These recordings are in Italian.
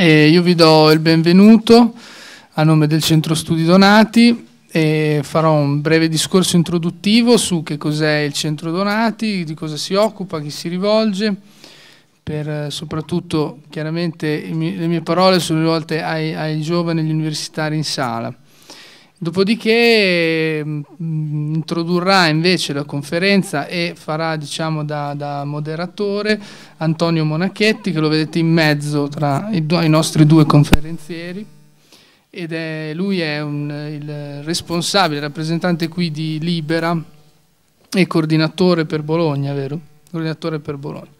E io vi do il benvenuto a nome del Centro Studi Donati e farò un breve discorso introduttivo su che cos'è il Centro Donati, di cosa si occupa, chi si rivolge, per eh, soprattutto chiaramente le mie parole sono rivolte ai, ai giovani e agli universitari in sala. Dopodiché mh, mm, mm, introdurrà invece la conferenza e farà diciamo, da, da, moderatore Antonio Monachetti che lo vedete in mezzo tra i, due, i nostri due conferenzieri ed è, lui è un, il responsabile, rappresentante qui di Libera e coordinatore per Bologna, vero? Coordinatore per Bologna.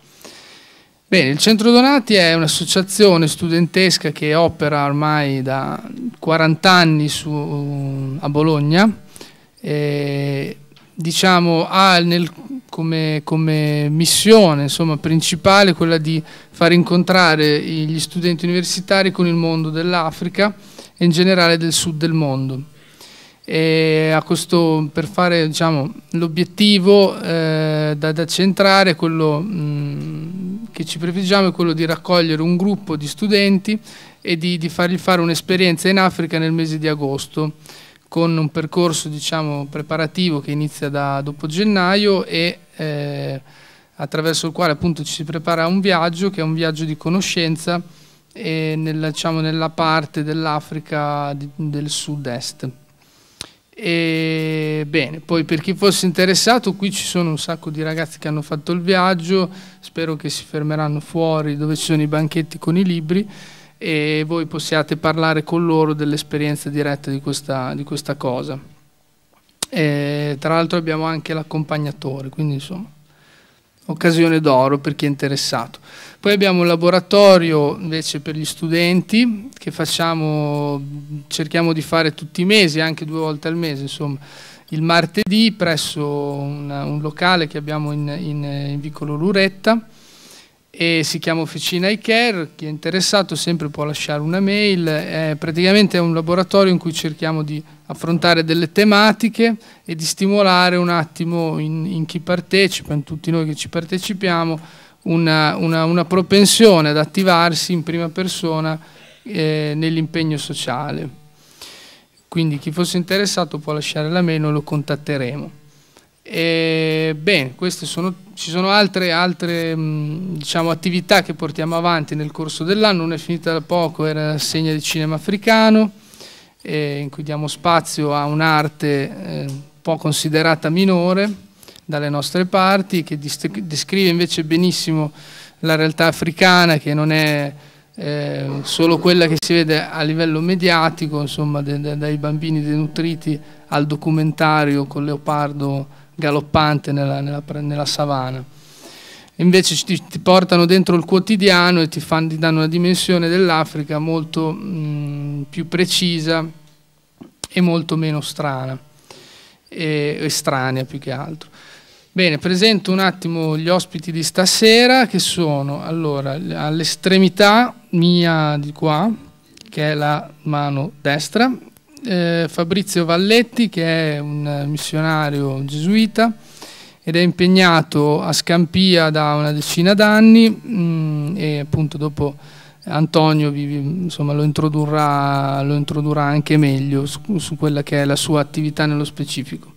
Bene, il Centro Donati è un'associazione studentesca che opera ormai da 40 anni su, uh, a Bologna. E, diciamo, ha nel, come, come, missione insomma, principale quella di far incontrare gli studenti universitari con il mondo dell'Africa e in generale del sud del mondo. Questo, per fare diciamo, l'obiettivo eh, da, da, centrare, quello mh, che ci prefiggiamo è quello di raccogliere un gruppo di studenti e di, di fargli fare un'esperienza in Africa nel mese di agosto con un percorso diciamo, preparativo che inizia da dopo gennaio e eh, attraverso il quale appunto ci si prepara a un viaggio che è un viaggio di conoscenza nel, diciamo, nella parte dell'Africa del sud-est. E bene, poi per chi fosse interessato, qui ci sono un sacco di ragazzi che hanno fatto il viaggio, spero che si fermeranno fuori dove ci sono i banchetti con i libri e voi possiate parlare con loro dell'esperienza diretta di questa, di questa cosa. E, tra l'altro abbiamo anche l'accompagnatore, quindi insomma occasione d'oro per chi è interessato. Poi abbiamo un laboratorio invece per gli studenti che facciamo, cerchiamo di fare tutti i mesi, anche due volte al mese, insomma, il martedì presso un, un locale che abbiamo in, in, in Vicolo Luretta e si chiama Officina iCare, chi è interessato sempre può lasciare una mail, è praticamente è un laboratorio in cui cerchiamo di affrontare delle tematiche e di stimolare un attimo in, in chi partecipa, in tutti noi che ci partecipiamo, una, una, una propensione ad attivarsi in prima persona eh, nell'impegno sociale. Quindi chi fosse interessato può lasciare la mail, noi lo contatteremo. E, bene, queste sono, ci sono altre, altre mm, diciamo, attività che portiamo avanti nel corso dell'anno, una è finita da poco, era la segna di cinema africano, eh, in cui diamo spazio a un'arte eh, un po' considerata minore dalle nostre parti, che descrive invece benissimo la realtà africana, che non è eh, solo quella che si vede a livello mediatico, insomma, de, de, dai bambini denutriti al documentario con Leopardo galoppante nella, nella, nella savana. Invece ti, ti, portano dentro il quotidiano e ti, fanno, ti danno una dimensione dell'Africa molto mh, mm, più precisa e molto meno strana, e, estranea più che altro. Bene, presento un attimo gli ospiti di stasera che sono allora, all'estremità mia di qua, che è la mano destra, eh, Fabrizio Valletti che è un missionario gesuita ed è impegnato a Scampia da una decina d'anni mh, mm, e appunto dopo Antonio vi, insomma, lo, introdurrà, lo, introdurrà, anche meglio su, su quella che è la sua attività nello specifico.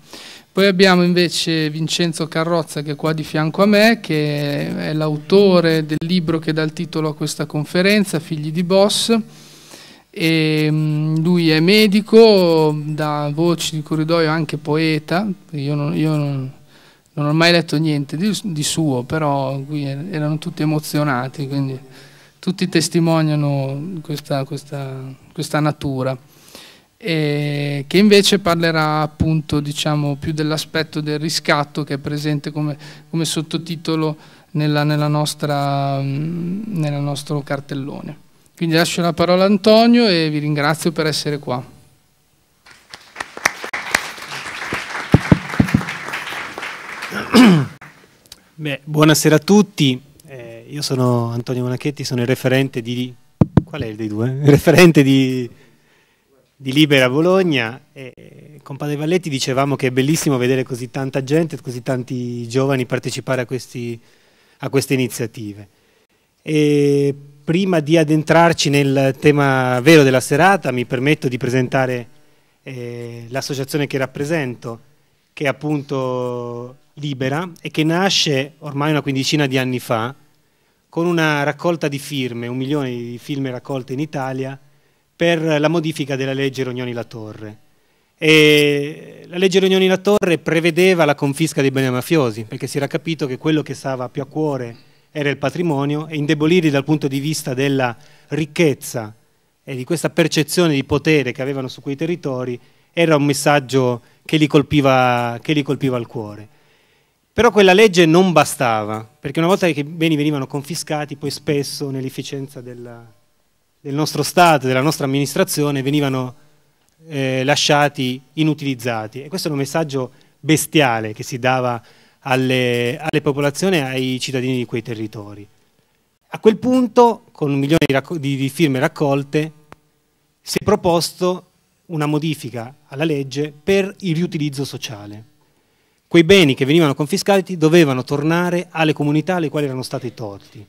Poi abbiamo invece Vincenzo Carrozza che è qua di fianco a me, che è l'autore del libro che dà il titolo a questa conferenza, Figli di Boss, e, ehm, lui è medico, da voci di corridoio anche poeta, io non, io non, non ho mai letto niente di, di suo, però qui er-, erano tutti emozionati, quindi tutti testimoniano questa, questa, questa natura. E ehm, che invece parlerà appunto diciamo, più dell'aspetto del riscatto che è presente come, come sottotitolo nella, nella nostra, nel nostro cartellone. Quindi lascio la parola a Antonio e vi ringrazio per essere qua. Beh, buonasera a tutti, eh, io sono Antonio Monachetti, sono il referente di... Qual è il dei due? Il referente di, di Libera Bologna. E con Padre Valletti dicevamo che è bellissimo vedere così tanta gente, così tanti giovani partecipare a, questi, a queste iniziative. E prima di addentrarci nel tema vero della serata mi permetto di presentare eh, l'associazione che rappresento, che è appunto Libera e che nasce ormai una quindicina di anni fa con una raccolta di firme, un milione di firme raccolte in Italia per la modifica della legge Rognoni-La Torre. E la legge Rognoni-La Torre prevedeva la confisca dei beni mafiosi perché si era capito che quello che stava più a cuore era il patrimonio e indebolirli dal punto di vista della ricchezza e di questa percezione di potere che avevano su quei territori era un messaggio che li colpiva, che li colpiva al cuore. Però quella legge non bastava, perché una volta che i beni venivano confiscati, poi spesso nell'efficienza del, del nostro Stato, della nostra amministrazione, venivano eh, lasciati inutilizzati. E questo era un messaggio bestiale che si dava alle, alle popolazioni e ai cittadini di quei territori. A quel punto, con un milione di, di, di firme raccolte, si è proposto una modifica alla legge per il riutilizzo sociale. Quei beni che venivano confiscati dovevano tornare alle comunità alle quali erano stati tolti.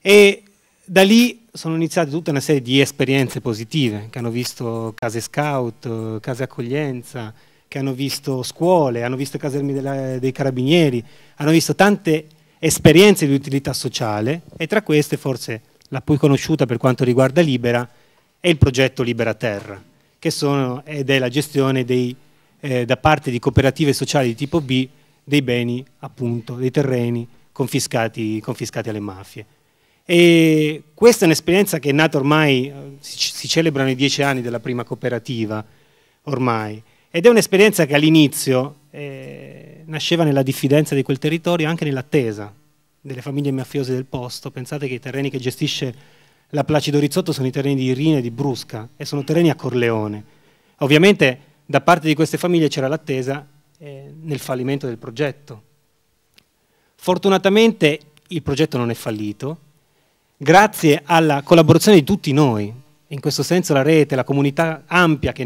E da lì sono iniziate tutta una serie di esperienze positive che hanno visto case scout, case accoglienza, che hanno visto scuole, hanno visto casermi della, dei carabinieri, hanno visto tante esperienze di utilità sociale e tra queste forse la più conosciuta per quanto riguarda Libera è il progetto Libera Terra, che sono, ed è la gestione dei, eh, da parte di cooperative sociali di tipo B dei beni, appunto, dei terreni confiscati, confiscati alle mafie. E questa è un'esperienza che è nata ormai, eh, si, si celebrano i dieci anni della prima cooperativa ormai, ed è un'esperienza che all'inizio eh, nasceva nella diffidenza di quel territorio, e anche nell'attesa delle famiglie mafiose del posto. Pensate che i terreni che gestisce la Placido Rizzotto sono i terreni di Irina e di Brusca e sono mm. terreni a Corleone. Ovviamente da parte di queste famiglie c'era l'attesa eh, nel fallimento del progetto. Fortunatamente il progetto non è fallito, grazie alla collaborazione di tutti noi, in questo senso la rete, la comunità ampia che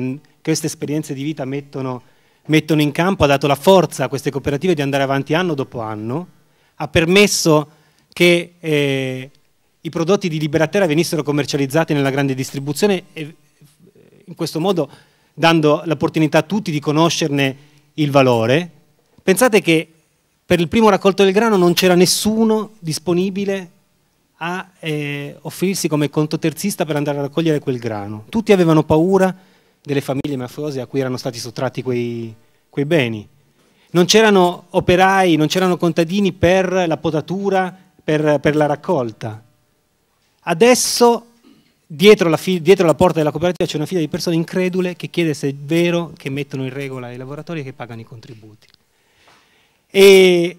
queste esperienze di vita mettono, mettono in campo ha dato la forza a queste cooperative di andare avanti anno dopo anno, ha permesso che eh, i prodotti di Liberatera venissero commercializzati nella grande distribuzione e in questo modo dando l'opportunità a tutti di conoscerne il valore. Pensate che per il primo raccolto del grano non c'era nessuno disponibile a eh, offrirsi come conto terzista per andare a raccogliere quel grano. Tutti avevano paura delle famiglie mafiose a cui erano stati sottratti quei, quei beni. Non c'erano operai, non c'erano contadini per la potatura, per, per la raccolta. Adesso Dietro la, dietro la, porta della cooperativa c'è una fila di persone incredule che chiede se è vero che mettono in regola i lavoratori e che pagano i contributi. E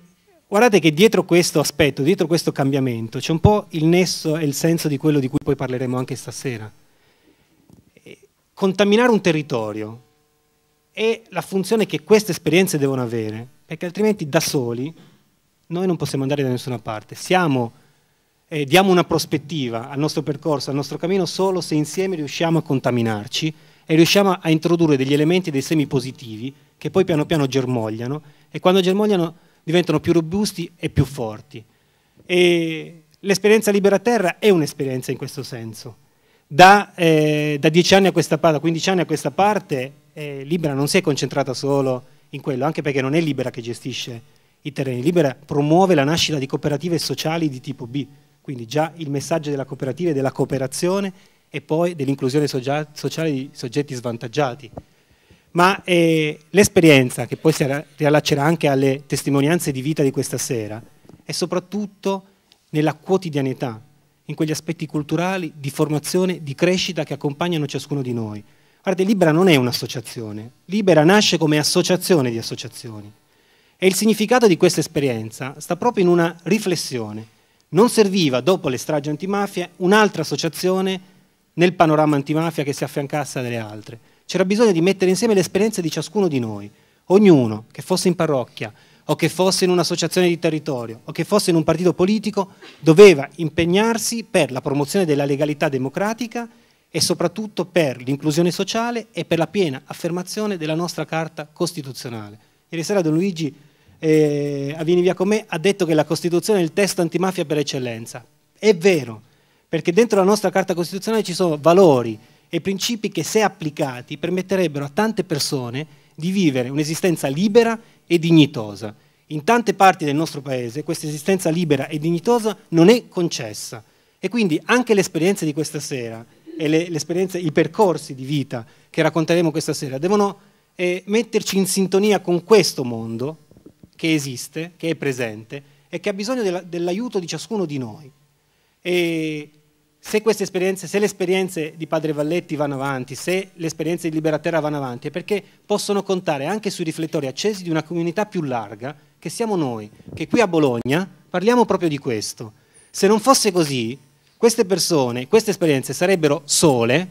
guardate che dietro questo aspetto, dietro questo cambiamento, c'è un po' il nesso e il senso di quello di cui poi parleremo anche stasera contaminare un territorio è la funzione che queste esperienze devono avere, perché altrimenti da soli noi non possiamo andare da nessuna parte. Siamo, eh, diamo una prospettiva al nostro percorso, al nostro cammino, solo se insieme riusciamo a contaminarci e riusciamo a introdurre degli elementi, dei semi positivi, che poi piano piano germogliano e quando germogliano diventano più robusti e più forti. E l'esperienza Libera Terra è un'esperienza in questo senso da, eh, da, 10 anni a questa parte, da 15 anni a questa parte, eh, Libera non si è concentrata solo in quello, anche perché non è Libera che gestisce i terreni. Libera promuove la nascita di cooperative sociali di tipo B, quindi già il messaggio della cooperativa e della cooperazione e poi dell'inclusione sociale di soggetti svantaggiati. Ma eh, l'esperienza, che poi si riallaccerà anche alle testimonianze di vita di questa sera, è soprattutto nella quotidianità, in quegli aspetti culturali, di formazione, di crescita che accompagnano ciascuno di noi. Guardate, Libera non è un'associazione, Libera nasce come associazione di associazioni. E il significato di questa esperienza sta proprio in una riflessione. Non serviva, dopo le stragi antimafia, un'altra associazione nel panorama antimafia che si affiancasse alle altre. C'era bisogno di mettere insieme le esperienze di ciascuno di noi, ognuno che fosse in parrocchia, o che fosse in un'associazione di territorio o che fosse in un partito politico, doveva impegnarsi per la promozione della legalità democratica e soprattutto per l'inclusione sociale e per la piena affermazione della nostra Carta Costituzionale. Ieri sera Don Luigi eh, a Vieni Via con me ha detto che la Costituzione è il testo antimafia per eccellenza. È vero, perché dentro la nostra Carta Costituzionale ci sono valori e principi che se applicati permetterebbero a tante persone di vivere un'esistenza libera e dignitosa. In tante parti del nostro paese questa esistenza libera e dignitosa non è concessa e quindi anche l'esperienza di questa sera e le, i percorsi di vita che racconteremo questa sera devono eh, metterci in sintonia con questo mondo che esiste, che è presente e che ha bisogno dell'aiuto di ciascuno di noi. E se, se le esperienze di Padre Valletti vanno avanti, se le esperienze di Libera Terra vanno avanti, è perché possono contare anche sui riflettori accesi di una comunità più larga, che siamo noi, che qui a Bologna parliamo proprio di questo. Se non fosse così, queste persone, queste esperienze sarebbero sole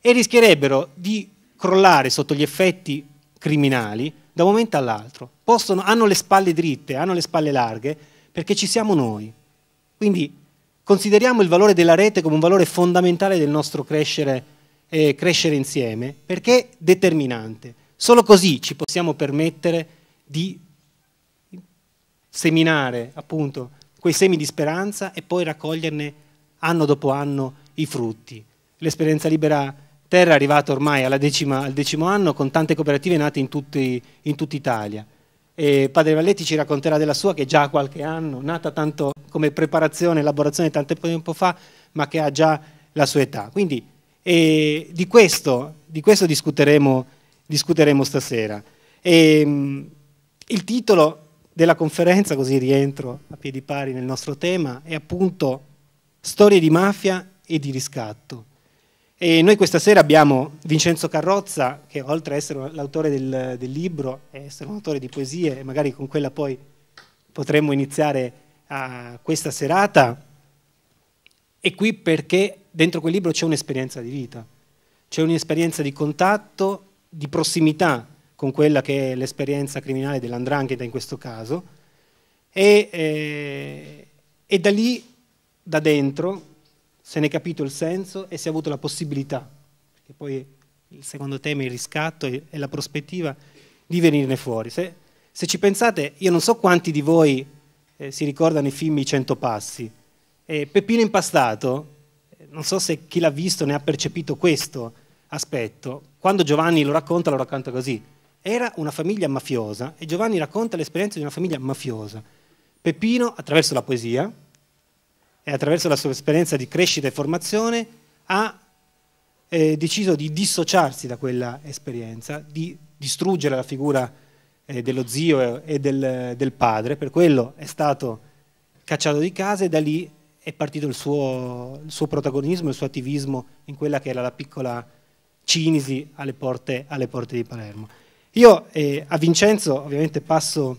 e rischierebbero di crollare sotto gli effetti criminali da un momento all'altro. Possono, hanno le spalle dritte, hanno le spalle larghe, perché ci siamo noi. Quindi consideriamo il valore della rete come un valore fondamentale del nostro crescere, eh, crescere insieme, perché è determinante. Solo così ci possiamo permettere di seminare appunto quei semi di speranza e poi raccoglierne anno dopo anno i frutti. L'esperienza libera terra è arrivata ormai decima, al decimo anno con tante cooperative nate in, tutti, in tutta Italia. E padre Valletti ci racconterà della sua che già ha qualche anno, nata tanto come preparazione, elaborazione tanto tempo fa, ma che ha già la sua età. Quindi eh, di, questo, di questo, discuteremo, discuteremo stasera. E, ehm, il titolo della conferenza, così rientro a piedi pari nel nostro tema, è appunto Storie di mafia e di riscatto. E noi questa sera abbiamo Vincenzo Carrozza, che oltre ad essere l'autore del, del, libro, è essere un autore di poesie, e magari con quella poi potremmo iniziare questa serata, è qui perché dentro quel libro c'è un'esperienza di vita, c'è un'esperienza di contatto, di prossimità con quella che è l'esperienza criminale dell'andrangheta in questo caso, e, eh, e da lì, da dentro, se ne è capito il senso e si è avuto la possibilità, che poi il secondo tema è il riscatto e la prospettiva, di venirne fuori. Se, se ci pensate, io non so quanti di voi eh, si ricordano i film I Cento Passi. Eh, Peppino Impastato, eh, non so se chi l'ha visto ne ha percepito questo aspetto, quando Giovanni lo racconta lo racconta così. Era una famiglia mafiosa e Giovanni racconta l'esperienza di una famiglia mafiosa. Peppino, attraverso la poesia, e attraverso la sua esperienza di crescita e formazione ha eh, deciso di dissociarsi da quella esperienza, di distruggere la figura eh, dello zio e del, del padre, per quello è stato cacciato di casa e da lì è partito il suo, il suo, protagonismo, il suo attivismo in quella che era la piccola Cinisi alle porte, alle porte di Palermo. Io eh, a Vincenzo ovviamente passo,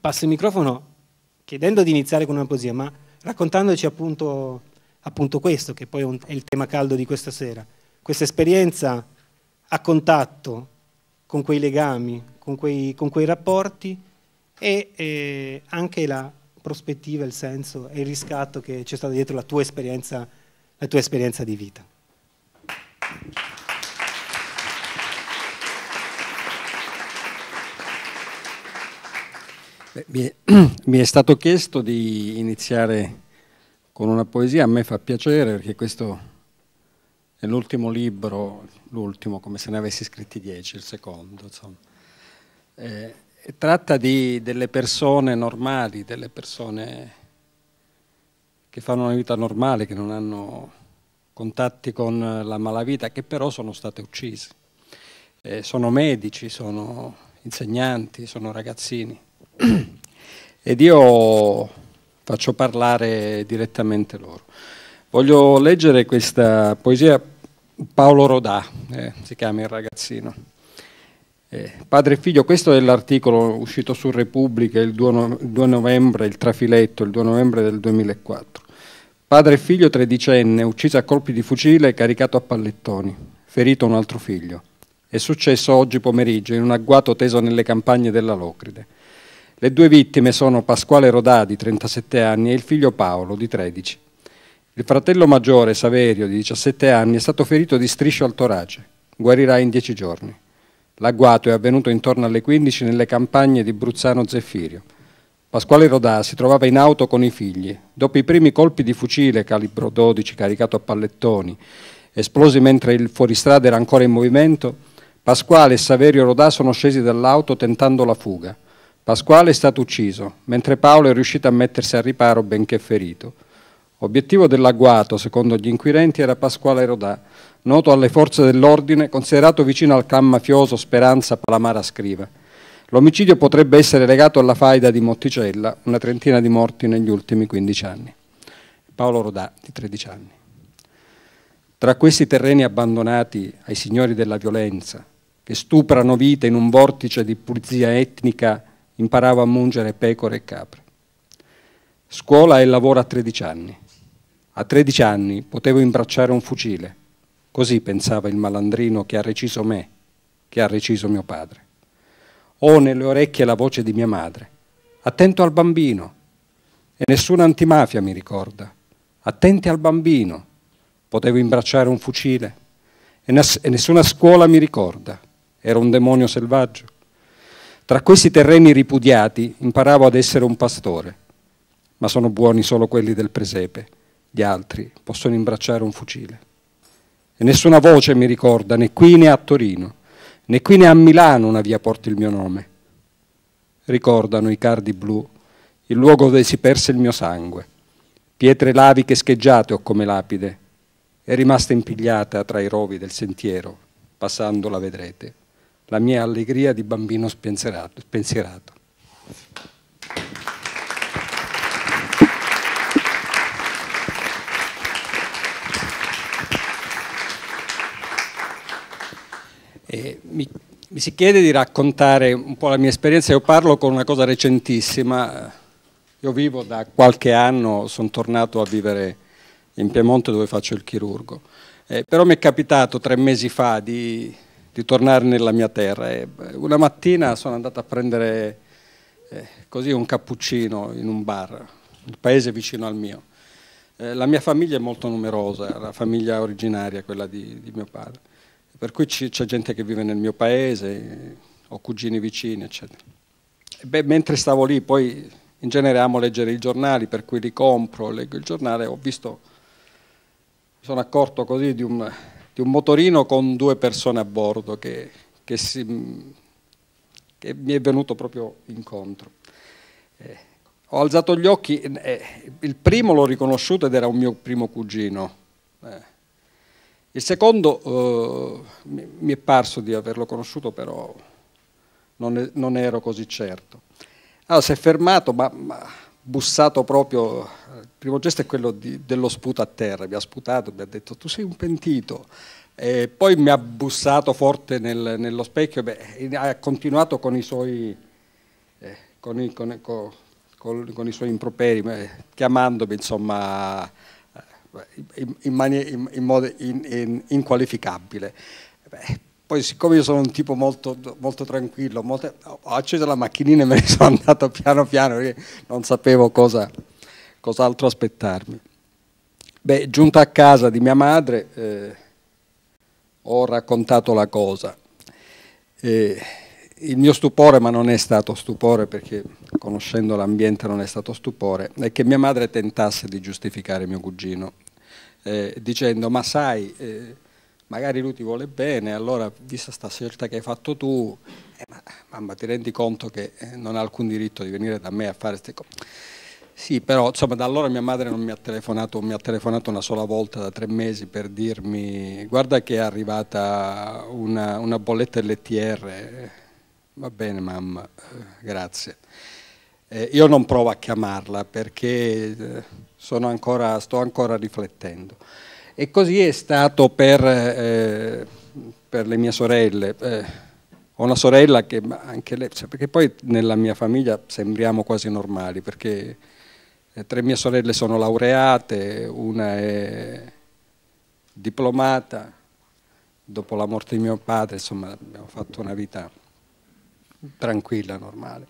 passo, il microfono chiedendo di iniziare con una poesia, ma raccontandoci appunto, appunto questo, che poi è il tema caldo di questa sera, questa esperienza a contatto con quei legami, con quei, con quei rapporti e eh, anche la prospettiva, il senso e il riscatto che c'è stato dietro la tua esperienza, la tua esperienza di vita. Mi è stato chiesto di iniziare con una poesia, a me fa piacere perché questo è l'ultimo libro, l'ultimo come se ne avessi scritti dieci, il secondo. Insomma. Eh, tratta di, delle persone normali, delle persone che fanno una vita normale, che non hanno contatti con la malavita, che però sono state uccise. Eh, sono medici, sono insegnanti, sono ragazzini ed io faccio parlare direttamente loro. Voglio leggere questa poesia Paolo Rodà, eh, si chiama il ragazzino. Eh, padre e figlio, questo è l'articolo uscito su Repubblica il 2, no, il 2 novembre, il trafiletto, il 2 novembre del 2004. Padre e figlio tredicenne, ucciso a colpi di fucile e caricato a pallettoni, ferito un altro figlio. È successo oggi pomeriggio in un agguato teso nelle campagne della Locride. Le due vittime sono Pasquale Rodà di 37 anni e il figlio Paolo di 13. Il fratello maggiore Saverio di 17 anni è stato ferito di striscio al torace, guarirà in 10 giorni. L'agguato è avvenuto intorno alle 15 nelle campagne di Bruzzano Zeffirio. Pasquale Rodà si trovava in auto con i figli. Dopo i primi colpi di fucile calibro 12 caricato a pallettoni, esplosi mentre il fuoristrada era ancora in movimento, Pasquale e Saverio Rodà sono scesi dall'auto tentando la fuga. Pasquale è stato ucciso, mentre Paolo è riuscito a mettersi al riparo benché ferito. Obiettivo dell'agguato, secondo gli inquirenti, era Pasquale Rodà, noto alle forze dell'ordine, considerato vicino al clan mafioso Speranza Palamara Scriva. L'omicidio potrebbe essere legato alla faida di Motticella, una trentina di morti negli ultimi 15 anni. Paolo Rodà, di 13 anni. Tra questi terreni abbandonati ai signori della violenza, che stuprano vite in un vortice di pulizia etnica imparavo a mungere pecore e capre. Scuola e lavoro a 13 anni. A 13 anni potevo imbracciare un fucile, così pensava il malandrino che ha reciso me, che ha reciso mio padre. Ho nelle orecchie la voce di mia madre. Attento al bambino. E nessuna antimafia mi ricorda. Attenti al bambino. Potevo imbracciare un fucile. E, ness- e nessuna scuola mi ricorda. Era un demonio selvaggio. Tra questi terreni ripudiati imparavo ad essere un pastore, ma sono buoni solo quelli del presepe, gli altri possono imbracciare un fucile. E nessuna voce mi ricorda, né qui né a Torino, né qui né a Milano una via porta il mio nome. Ricordano i cardi blu, il luogo dove si perse il mio sangue, pietre laviche scheggiate ho come lapide, è rimasta impigliata tra i rovi del sentiero, passando la vedrete la mia allegria di bambino spensierato. spensierato. Mi, mi, si chiede di raccontare un po' la mia esperienza, io parlo con una cosa recentissima, io vivo da qualche anno, sono tornato a vivere in Piemonte dove faccio il chirurgo, eh, però mi è capitato tre mesi fa di di tornare nella mia terra. E eh, una mattina sono andato a prendere eh, così un cappuccino in un bar, un paese vicino al mio. Eh, la mia famiglia è molto numerosa, la famiglia originaria, quella di, di mio padre, per cui c'è gente che vive nel mio paese, ho cugini vicini, eccetera. Beh, mentre stavo lì, poi in genere amo leggere i giornali, per cui li compro, leggo il giornale, ho visto, mi sono accorto così di un, di un motorino con due persone a bordo che, che, si, che mi è venuto proprio incontro. Eh, ho alzato gli occhi, eh, il primo l'ho riconosciuto ed era un mio primo cugino. Eh. Il secondo eh, mi, mi, è parso di averlo conosciuto, però non, è, non ero così certo. Allora ah, si è fermato, ma, ma bussato proprio eh, primo gesto è quello di, dello sputo a terra, mi ha sputato, mi ha detto tu sei un pentito. E poi mi ha bussato forte nel, nello specchio beh, e ha continuato con i suoi, eh, con i, con, con, con i suoi improperi, eh, chiamandomi insomma eh, in, in, mani, in modo inqualificabile. Beh, poi siccome io sono un tipo molto, molto tranquillo, molto, ho acceso la macchinina e me ne sono andato piano piano perché non sapevo cosa, cos'altro aspettarmi? Beh, giunto a casa di mia madre eh, ho raccontato la cosa. Eh, il mio stupore, ma non è stato stupore perché conoscendo l'ambiente non è stato stupore, è che mia madre tentasse di giustificare mio cugino eh, dicendo ma sai, eh, magari lui ti vuole bene, allora vista sta scelta che hai fatto tu, eh, ma, mamma ti rendi conto che eh, non ha alcun diritto di venire da me a fare queste cose. Sì, però insomma da allora mia madre non mi ha telefonato, mi ha telefonato una sola volta da tre mesi per dirmi guarda che è arrivata una, una bolletta LTR, va bene mamma, grazie. Eh, io non provo a chiamarla perché eh, ancora, sto ancora riflettendo. E così è stato per, eh, per le mie sorelle. Eh, ho una sorella che anche lei, cioè, perché poi nella mia famiglia sembriamo quasi normali, perché eh, tre mie sorelle sono laureate, una è diplomata, dopo la morte di mio padre, insomma, abbiamo fatto una vita tranquilla, normale.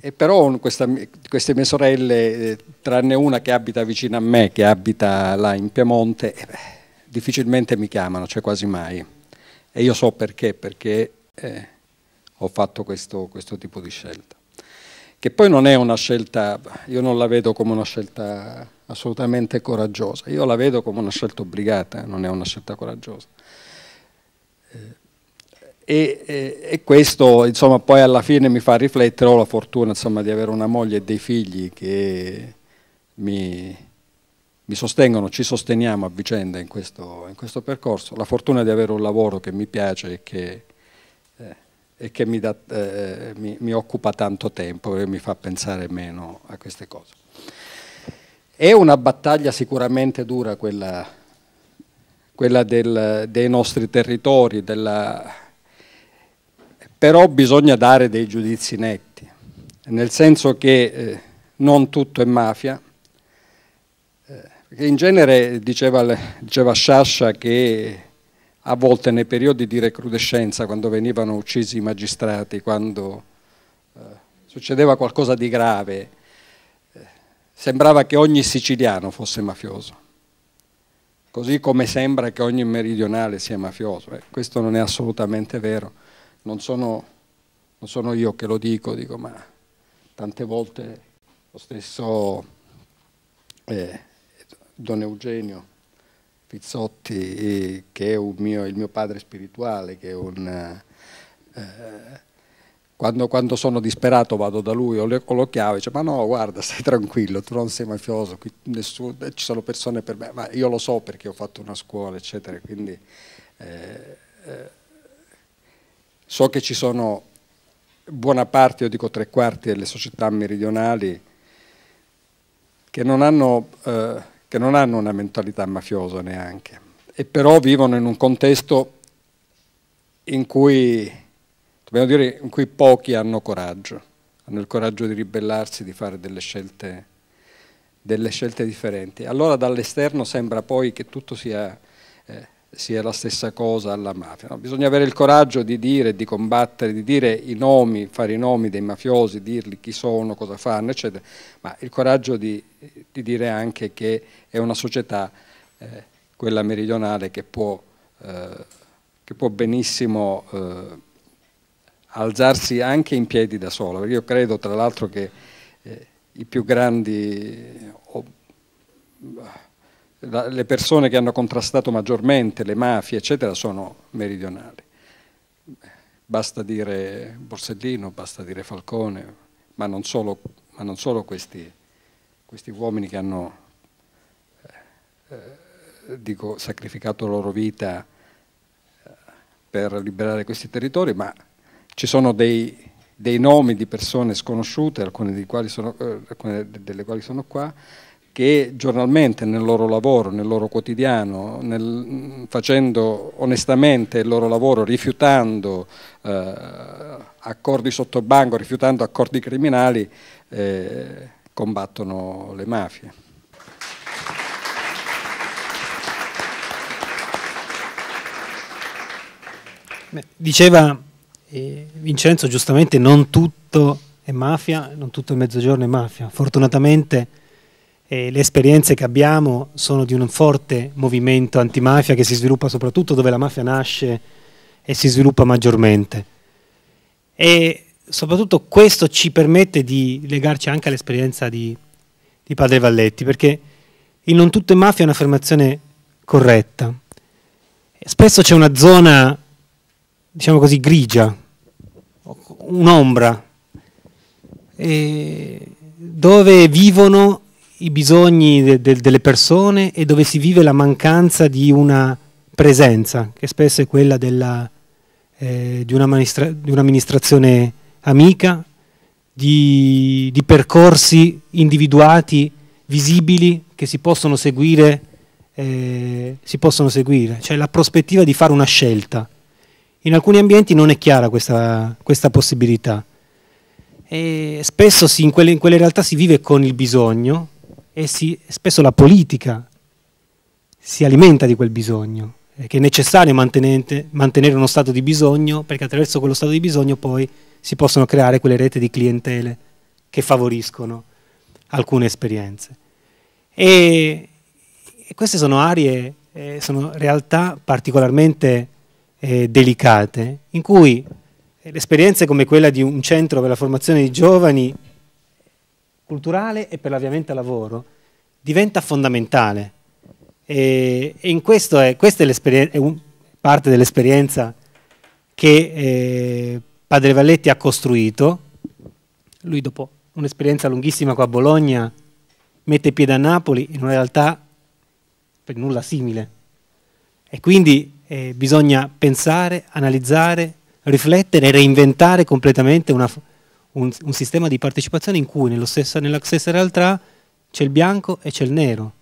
E però questa, queste mie sorelle, eh, tranne una che abita vicino a me, che abita là in Piemonte, eh beh, difficilmente mi chiamano, cioè quasi mai. E io so perché, perché eh, ho fatto questo, questo tipo di scelta che poi non è una scelta, io non la vedo come una scelta assolutamente coraggiosa, io la vedo come una scelta obbligata, non è una scelta coraggiosa. Eh, e, e, e, questo insomma, poi alla fine mi fa riflettere, ho la fortuna insomma, di avere una moglie e dei figli che mi, mi sostengono, ci sosteniamo a vicenda in questo, in questo, percorso, la fortuna di avere un lavoro che mi piace e che e che mi, da, eh, mi, mi occupa tanto tempo e mi fa pensare meno a queste cose. È una battaglia sicuramente dura quella, quella del, dei nostri territori, della, però bisogna dare dei giudizi netti, nel senso che eh, non tutto è mafia, eh, perché in genere diceva, diceva Sciascia che a volte nei periodi di recrudescenza, quando venivano uccisi i magistrati, quando eh, succedeva qualcosa di grave, eh, sembrava che ogni siciliano fosse mafioso, così come sembra che ogni meridionale sia mafioso. Eh, questo non è assolutamente vero, non sono, non sono io che lo dico, dico, ma tante volte lo stesso eh, Don Eugenio Pizzotti, che è mio, il mio padre spirituale, che è un... Eh, quando, quando, sono disperato vado da lui, ho, le, ho l'occhiavo e dice ma no guarda stai tranquillo, tu non sei mafioso, nessuno, ci sono persone per me, ma io lo so perché ho fatto una scuola eccetera, quindi eh, eh, so che ci sono buona parte, io dico tre quarti delle società meridionali che non hanno... Eh, che non hanno una mentalità mafiosa neanche, e però vivono in un contesto in cui, dobbiamo dire, in cui pochi hanno coraggio, hanno il coraggio di ribellarsi, di fare delle scelte, delle scelte differenti. Allora dall'esterno sembra poi che tutto sia eh, sia la stessa cosa alla mafia. No, bisogna avere il coraggio di dire, di combattere, di dire i nomi, fare i nomi dei mafiosi, dirgli chi sono, cosa fanno, eccetera, ma il coraggio di, di dire anche che è una società, eh, quella meridionale, che può, eh, che può benissimo eh, alzarsi anche in piedi da sola, perché io credo tra l'altro che eh, i più grandi... Oh, la, le persone che hanno contrastato maggiormente le mafie, eccetera, sono meridionali. Basta dire Borsellino, basta dire Falcone, ma non solo, ma non solo questi, questi, uomini che hanno eh, eh dico, sacrificato la loro vita eh, per liberare questi territori, ma ci sono dei, dei nomi di persone sconosciute, alcune, quali sono, eh, alcune delle quali sono qua, che giornalmente nel loro lavoro, nel loro quotidiano, nel, facendo onestamente il loro lavoro, rifiutando eh, accordi sottobanco, rifiutando accordi criminali, eh, combattono le mafie. diceva eh, Vincenzo giustamente non tutto è mafia, non tutto il mezzogiorno è mafia. Fortunatamente e le esperienze che abbiamo sono di un forte movimento antimafia che si sviluppa soprattutto dove la mafia nasce e si sviluppa maggiormente. E soprattutto questo ci permette di legarci anche all'esperienza di, di Padre Valletti, perché il non tutto è mafia è un'affermazione corretta. Spesso c'è una zona, diciamo così, grigia, un'ombra, dove vivono i bisogni de, de, delle persone e dove si vive la mancanza di una presenza, che spesso è quella della, eh, di, una di, un'amministrazione amica, di, di, percorsi individuati, visibili, che si possono seguire. Eh, si possono seguire. Cioè la prospettiva di fare una scelta. In alcuni ambienti non è chiara questa, questa possibilità. E spesso si, in, quelle, in quelle realtà si vive con il bisogno, e si, spesso la politica si alimenta di quel bisogno, eh, che è necessario mantenere, uno stato di bisogno perché attraverso quello stato di bisogno poi si possono creare quelle reti di clientele che favoriscono alcune esperienze. E, e queste sono aree, eh, sono realtà particolarmente eh, delicate in cui eh, Le esperienze come quella di un centro per la formazione di giovani culturale e per l'avviamento al lavoro diventa fondamentale. E, e in questo è, questa è, è un, parte dell'esperienza che eh, Padre Valletti ha costruito. Lui dopo un'esperienza lunghissima qua a Bologna mette piede a Napoli in una realtà per nulla simile. E quindi eh, bisogna pensare, analizzare, riflettere e reinventare completamente una, un, un sistema di partecipazione in cui stessa, nella stessa realtà c'è il bianco e c'è il nero.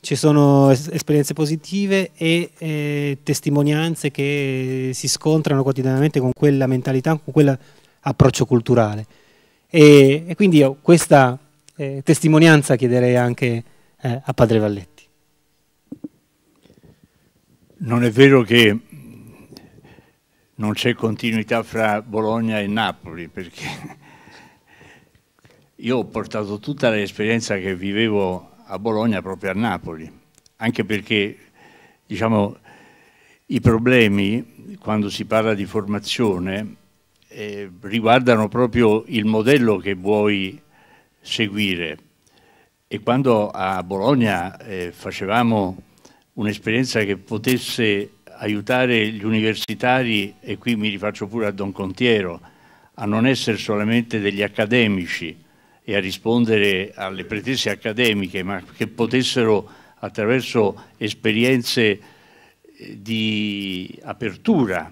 Ci sono es esperienze positive e eh, testimonianze che si scontrano quotidianamente con quella mentalità, con quell'approccio culturale. E, e, quindi io questa eh, testimonianza chiederei anche eh, a Padre Valletti. Non è vero che non c'è continuità fra Bologna e Napoli, perché io ho portato tutta l'esperienza che vivevo a Bologna proprio a Napoli, anche perché diciamo, i problemi quando si parla di formazione eh, riguardano proprio il modello che vuoi seguire. E quando a Bologna eh, facevamo un'esperienza che potesse aiutare gli universitari, e qui mi rifaccio pure a Don Contiero, a non essere solamente degli accademici, e a rispondere alle pretese accademiche, ma che potessero attraverso esperienze eh, di apertura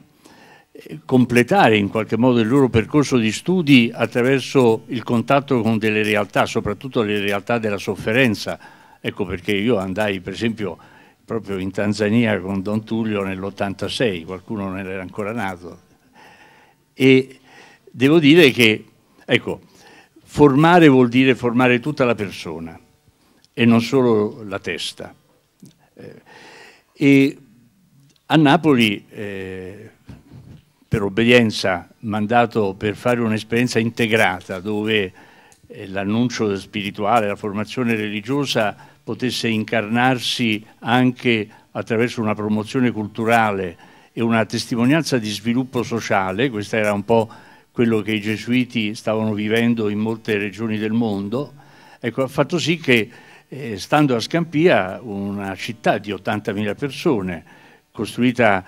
eh, completare in qualche modo il loro percorso di studi attraverso il contatto con delle realtà, soprattutto le realtà della sofferenza. Ecco perché io andai per esempio proprio in Tanzania con Don Tullio nell'86, qualcuno non era ancora nato. E devo dire che, ecco, Formare vuol dire formare tutta la persona e non solo la testa. Eh, e a Napoli, eh, per obbedienza, mandato per fare un'esperienza integrata dove eh, l'annuncio spirituale, la formazione religiosa potesse incarnarsi anche attraverso una promozione culturale e una testimonianza di sviluppo sociale, questa era un po' quello che i gesuiti stavano vivendo in molte regioni del mondo, ecco, ha fatto sì che eh, stando a Scampia, una città di 80.000 persone, costruita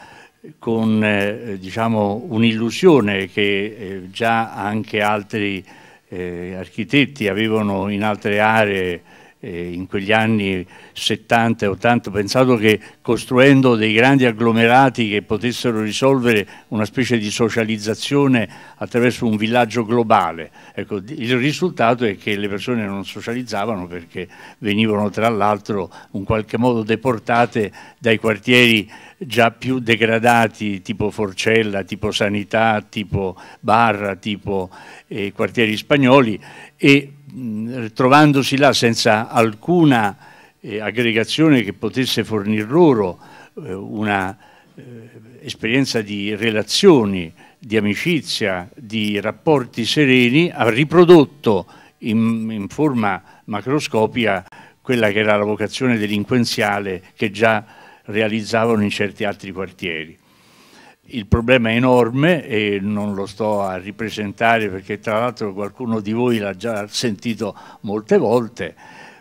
con eh, diciamo, un'illusione che eh, già anche altri eh, architetti avevano in altre aree eh, in quegli anni 70 e 80 pensato che costruendo dei grandi agglomerati che potessero risolvere una specie di socializzazione attraverso un villaggio globale. Ecco, il risultato è che le persone non socializzavano perché venivano tra l'altro in qualche modo deportate dai quartieri già più degradati tipo Forcella, tipo Sanità, tipo Barra, tipo eh, quartieri spagnoli e trovandosi là senza alcuna eh, aggregazione che potesse fornir loro eh, un'esperienza eh, di relazioni, di amicizia, di rapporti sereni, ha riprodotto in, in forma macroscopica quella che era la vocazione delinquenziale che già realizzavano in certi altri quartieri il problema è enorme e non lo sto a ripresentare perché tra l'altro qualcuno di voi l'ha già sentito molte volte,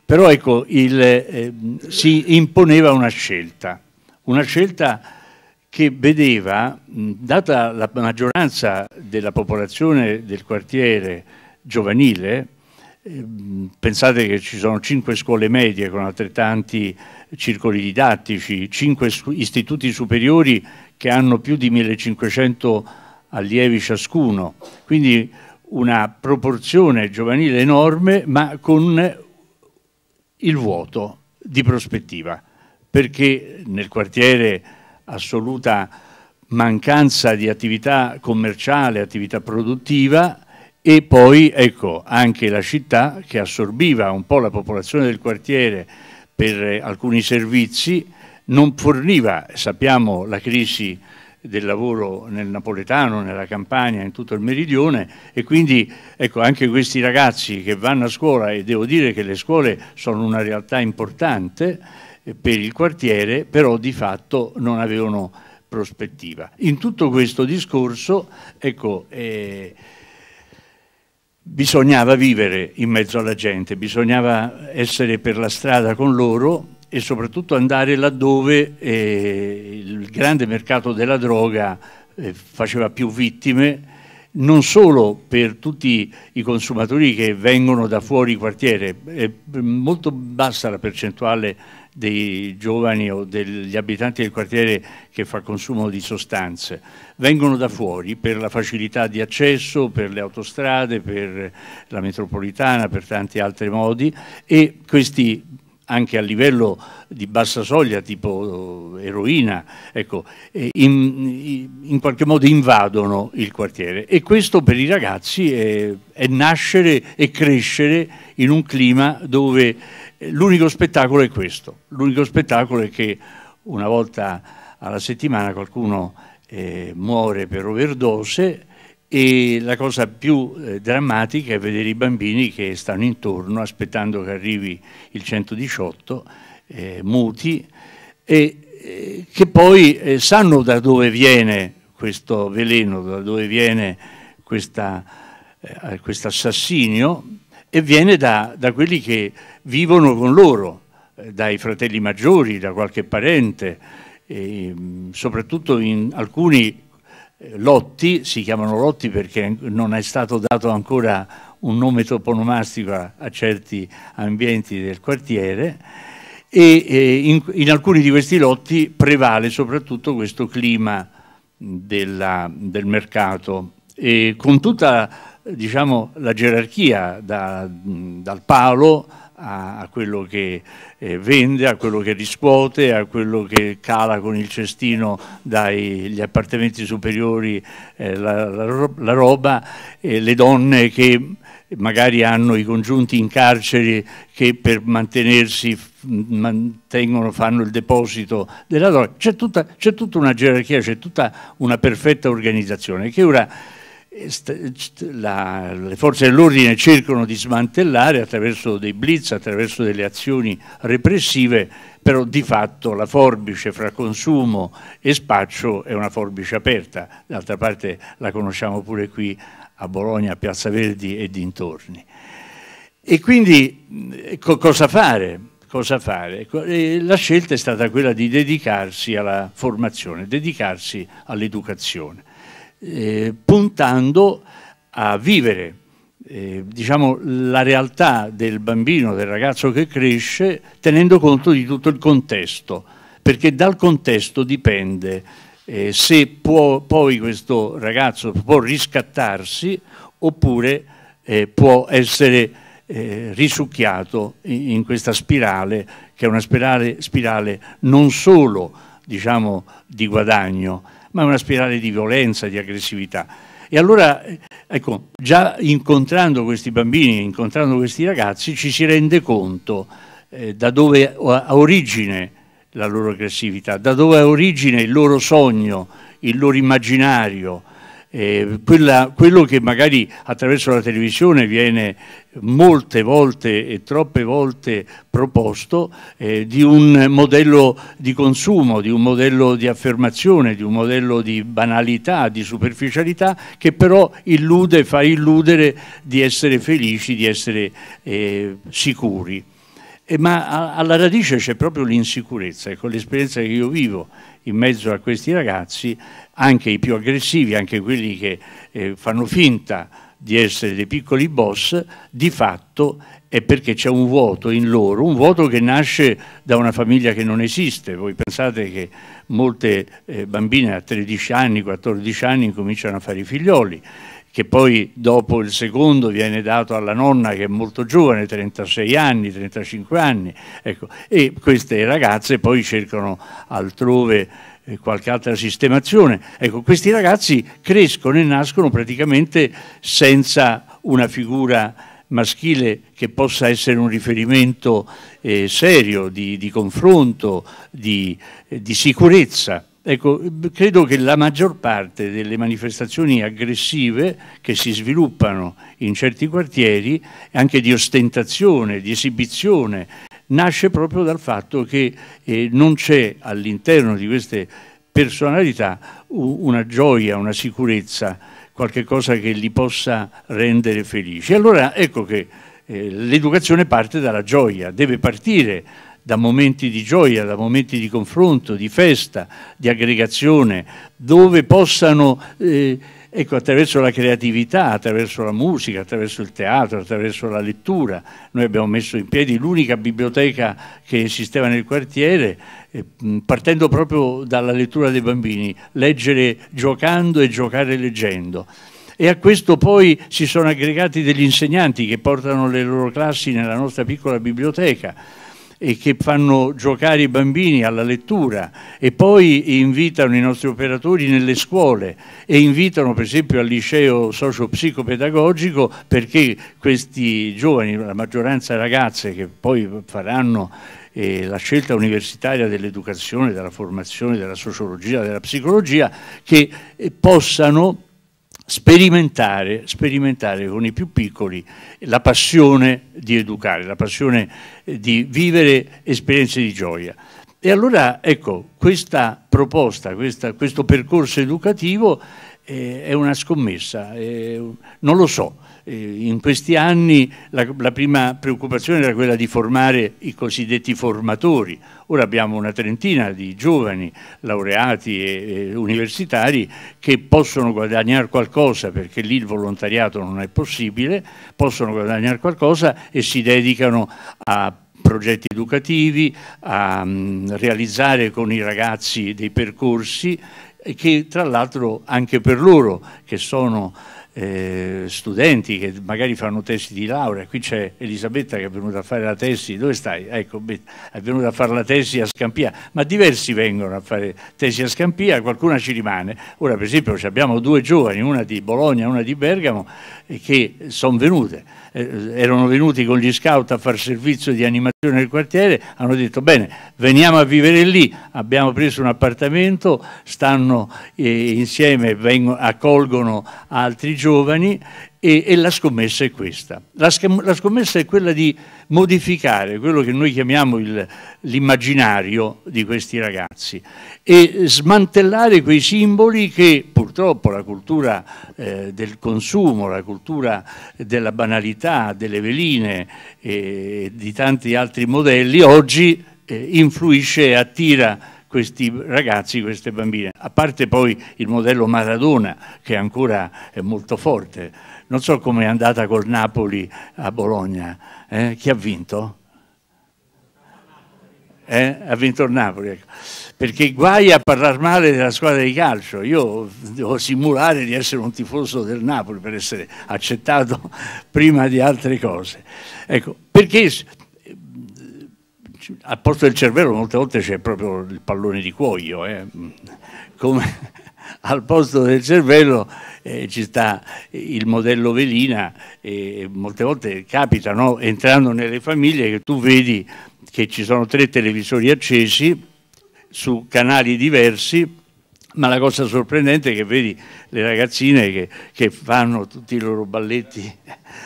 però ecco, il, eh, si imponeva una scelta, una scelta che vedeva, data la maggioranza della popolazione del quartiere giovanile, ehm, pensate che ci sono cinque scuole medie con altrettanti circoli didattici, cinque istituti superiori che hanno più di 1500 allievi ciascuno, quindi una proporzione giovanile enorme ma con il vuoto di prospettiva, perché nel quartiere assoluta mancanza di attività commerciale, attività produttiva e poi ecco anche la città che assorbiva un po' la popolazione del quartiere per alcuni servizi non forniva, sappiamo la crisi del lavoro nel napoletano, nella Campania, in tutto il meridione e quindi ecco, anche questi ragazzi che vanno a scuola e devo dire che le scuole sono una realtà importante eh, per il quartiere, però di fatto non avevano prospettiva. In tutto questo discorso ecco, eh, bisognava vivere in mezzo alla gente, bisognava essere per la strada con loro e soprattutto andare laddove eh, il grande mercato della droga eh, faceva più vittime, non solo per tutti i consumatori che vengono da fuori quartiere, è molto bassa la percentuale dei giovani o degli abitanti del quartiere che fa consumo di sostanze, vengono da fuori per la facilità di accesso, per le autostrade, per la metropolitana, per tanti altri modi e questi anche a livello di bassa soglia, tipo eh, eroina, ecco, in, in, qualche modo invadono il quartiere. E questo per i ragazzi è, è nascere e crescere in un clima dove eh, l'unico spettacolo è questo, l'unico spettacolo è che una volta alla settimana qualcuno eh, muore per overdose e la cosa più eh, drammatica è vedere i bambini che stanno intorno aspettando che arrivi il 118, eh, muti, e eh, che poi eh, sanno da dove viene questo veleno, da dove viene eh, questo quest assassinio, e viene da, da, quelli che vivono con loro, eh, dai fratelli maggiori, da qualche parente, mm, soprattutto in alcuni Lotti, si chiamano Lotti perché non è stato dato ancora un nome toponomastico a, a certi ambienti del quartiere e eh, in, in, alcuni di questi lotti prevale soprattutto questo clima della, del mercato e con tutta diciamo, la gerarchia da, dal palo a, a quello che eh, vende, a quello che riscuote, a quello che cala con il cestino dagli appartamenti superiori eh, la, la, la, roba, le donne che magari hanno i congiunti in carcere che per mantenersi mantengono, fanno il deposito della droga, c'è tutta, tutta una gerarchia, c'è tutta una perfetta organizzazione che ora la, le forze dell'ordine cercano di smantellare attraverso dei blitz, attraverso delle azioni repressive, però di fatto la forbice fra consumo e spaccio è una forbice aperta, d'altra parte la conosciamo pure qui a Bologna, a Piazza Verdi e dintorni. E quindi co cosa fare? Cosa fare? La scelta è stata quella di dedicarsi alla formazione, dedicarsi all'educazione eh, puntando a vivere eh, diciamo, la realtà del bambino, del ragazzo che cresce, tenendo conto di tutto il contesto, perché dal contesto dipende eh, se può, poi questo ragazzo può riscattarsi oppure eh, può essere eh, risucchiato in, in, questa spirale, che è una spirale, spirale non solo diciamo, di guadagno, ma è una spirale di violenza, di aggressività. E allora, ecco, già incontrando questi bambini, incontrando questi ragazzi, ci si rende conto eh, da dove ha origine la loro aggressività, da dove ha origine il loro sogno, il loro immaginario, eh, quella, quello che magari attraverso la televisione viene molte volte e troppe volte proposto eh, di un modello di consumo, di un modello di affermazione, di un modello di banalità, di superficialità che però illude, fa illudere di essere felici, di essere eh, sicuri. Eh, ma a, alla radice c'è proprio l'insicurezza, ecco l'esperienza che io vivo in mezzo a questi ragazzi, anche i più aggressivi, anche quelli che eh, fanno finta di essere dei piccoli boss, di fatto è perché c'è un vuoto in loro, un vuoto che nasce da una famiglia che non esiste. Voi pensate che molte eh, bambine a 13 anni, 14 anni cominciano a fare i figlioli, che poi dopo il secondo viene dato alla nonna che è molto giovane, 36 anni, 35 anni, ecco. e queste ragazze poi cercano altrove eh, qualche altra sistemazione. Ecco, questi ragazzi crescono e nascono praticamente senza una figura maschile che possa essere un riferimento eh, serio, di, di confronto, di, eh, di sicurezza. Ecco, credo che la maggior parte delle manifestazioni aggressive che si sviluppano in certi quartieri, anche di ostentazione, di esibizione, nasce proprio dal fatto che eh, non c'è all'interno di queste personalità una gioia, una sicurezza, qualcosa che li possa rendere felici. Allora ecco che eh, l'educazione parte dalla gioia, deve partire da momenti di gioia, da momenti di confronto, di festa, di aggregazione, dove possano, eh, ecco, attraverso la creatività, attraverso la musica, attraverso il teatro, attraverso la lettura, noi abbiamo messo in piedi l'unica biblioteca che esisteva nel quartiere, eh, partendo proprio dalla lettura dei bambini, leggere giocando e giocare leggendo e a questo poi si sono aggregati degli insegnanti che portano le loro classi nella nostra piccola biblioteca e che fanno giocare i bambini alla lettura e poi invitano i nostri operatori nelle scuole e invitano per esempio al liceo socio-psicopedagogico perché questi giovani, la maggioranza ragazze che poi faranno eh, la scelta universitaria dell'educazione, della formazione, della sociologia, della psicologia, che eh, possano Sperimentare, sperimentare, con i più piccoli la passione di educare, la passione eh, di vivere esperienze di gioia. E allora, ecco, questa proposta, questa, questo percorso educativo eh, è una scommessa, eh, non lo so. Eh, in questi anni la, la, prima preoccupazione era quella di formare i cosiddetti formatori, ora abbiamo una trentina di giovani laureati e, e universitari che possono guadagnare qualcosa perché lì il volontariato non è possibile, possono guadagnare qualcosa e si dedicano a progetti educativi, a um, realizzare con i ragazzi dei percorsi che tra l'altro anche per loro che sono eh, studenti che magari fanno tesi di laurea. Qui c'è Elisabetta che è venuta a fare la tesi, dove stai? Ecco, è venuta a fare la tesi a Scampia, ma diversi vengono a fare tesi a Scampia, qualcuna ci rimane. Ora per esempio abbiamo due giovani, una di Bologna e una di Bergamo, eh, che sono venute eh, erano venuti con gli scout a far servizio di animazione nel quartiere, hanno detto bene, veniamo a vivere lì, abbiamo preso un appartamento, stanno eh, insieme, vengono, accolgono altri giovani e, e, la scommessa è questa. La, la, scommessa è quella di modificare quello che noi chiamiamo l'immaginario di questi ragazzi e smantellare quei simboli che purtroppo la cultura eh, del consumo, la cultura della banalità, delle veline e di tanti altri modelli oggi eh, influisce e attira questi ragazzi, queste bambine, a parte poi il modello Maradona che ancora è molto forte non so come è andata col Napoli a Bologna. Eh? Chi ha vinto? Eh? Ha vinto il Napoli. Ecco. Perché guai a parlare male della squadra di calcio. Io devo simulare di essere un tifoso del Napoli per essere accettato prima di altre cose. Ecco, perché al posto del cervello molte volte c'è proprio il pallone di cuoio, eh? come al posto del cervello eh, ci sta il modello velina e molte volte capita, no? entrando nelle famiglie, che tu vedi che ci sono tre televisori accesi su canali diversi ma la cosa sorprendente è che vedi le ragazzine che, che fanno tutti i loro balletti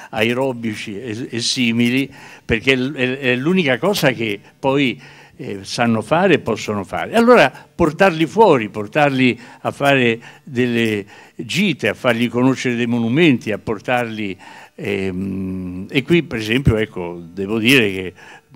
aerobici e, e simili, perché è l'unica cosa che poi eh, sanno fare e possono fare. Allora portarli fuori, portarli a fare delle gite, a fargli conoscere dei monumenti, a portarli... Ehm, e qui per esempio ecco, devo dire che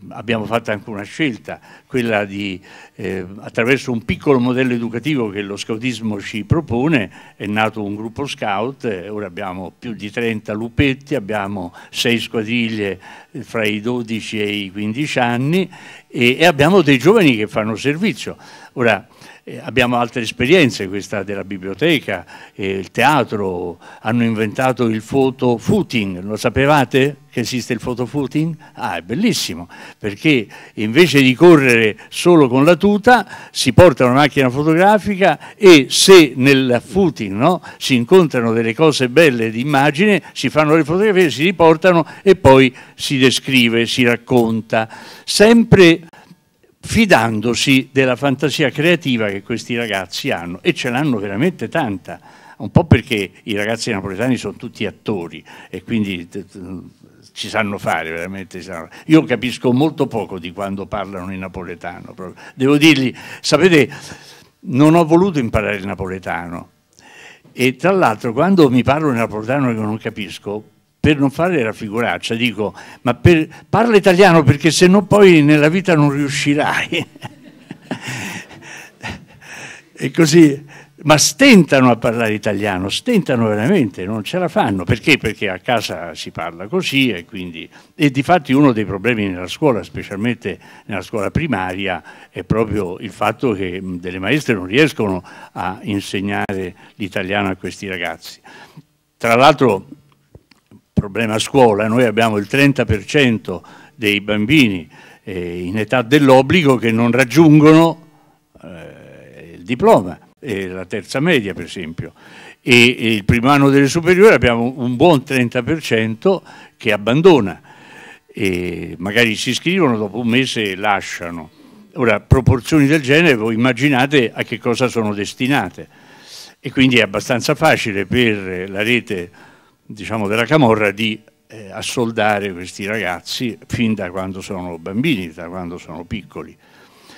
abbiamo fatto anche una scelta, quella di, eh, attraverso un piccolo modello educativo che lo scautismo ci propone, è nato un gruppo scout, eh, ora abbiamo più di 30 lupetti, abbiamo 6 squadriglie eh, fra i 12 e i 15 anni e, e abbiamo dei giovani che fanno servizio. Ora, eh, abbiamo altre esperienze, questa della biblioteca, eh, il teatro, hanno inventato il photo footing, lo sapevate che esiste il photo footing? Ah, è bellissimo, perché invece di correre solo con la tuta si porta una macchina fotografica e se nel footing no, si incontrano delle cose belle di immagine, si fanno le fotografie, si riportano e poi si descrive, si racconta. Sempre fidandosi della fantasia creativa che questi ragazzi hanno e ce l'hanno veramente tanta, un po' perché i ragazzi napoletani sono tutti attori e quindi ci sanno fare veramente. Sanno. Io capisco molto poco di quando parlano in napoletano. Proprio. Devo dirgli, sapete, non ho voluto imparare il napoletano e tra l'altro quando mi parlo in napoletano che non capisco, per non fare la figuraccia, dico, ma per, parla italiano perché se no poi nella vita non riuscirai. e così, ma stentano a parlare italiano, stentano veramente, non ce la fanno. Perché? Perché a casa si parla così e quindi... E di fatti uno dei problemi nella scuola, specialmente nella scuola primaria, è proprio il fatto che delle maestre non riescono a insegnare l'italiano a questi ragazzi. Tra l'altro problema scuola, noi abbiamo il 30% dei bambini eh, in età dell'obbligo che non raggiungono eh, il diploma, eh, la terza media per esempio, e, e il primo anno delle superiori abbiamo un buon 30% che abbandona e magari si iscrivono, dopo un mese lasciano. Ora, proporzioni del genere voi immaginate a che cosa sono destinate e quindi è abbastanza facile per la rete diciamo, della Camorra di eh, assoldare questi ragazzi fin da quando sono bambini, da quando sono piccoli.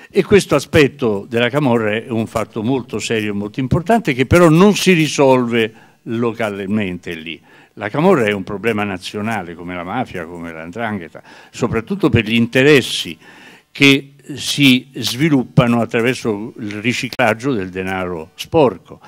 E questo aspetto della Camorra è un fatto molto serio e molto importante che però non si risolve localmente lì. La Camorra è un problema nazionale come la mafia, come l'andrangheta, soprattutto per gli interessi che si sviluppano attraverso il riciclaggio del denaro sporco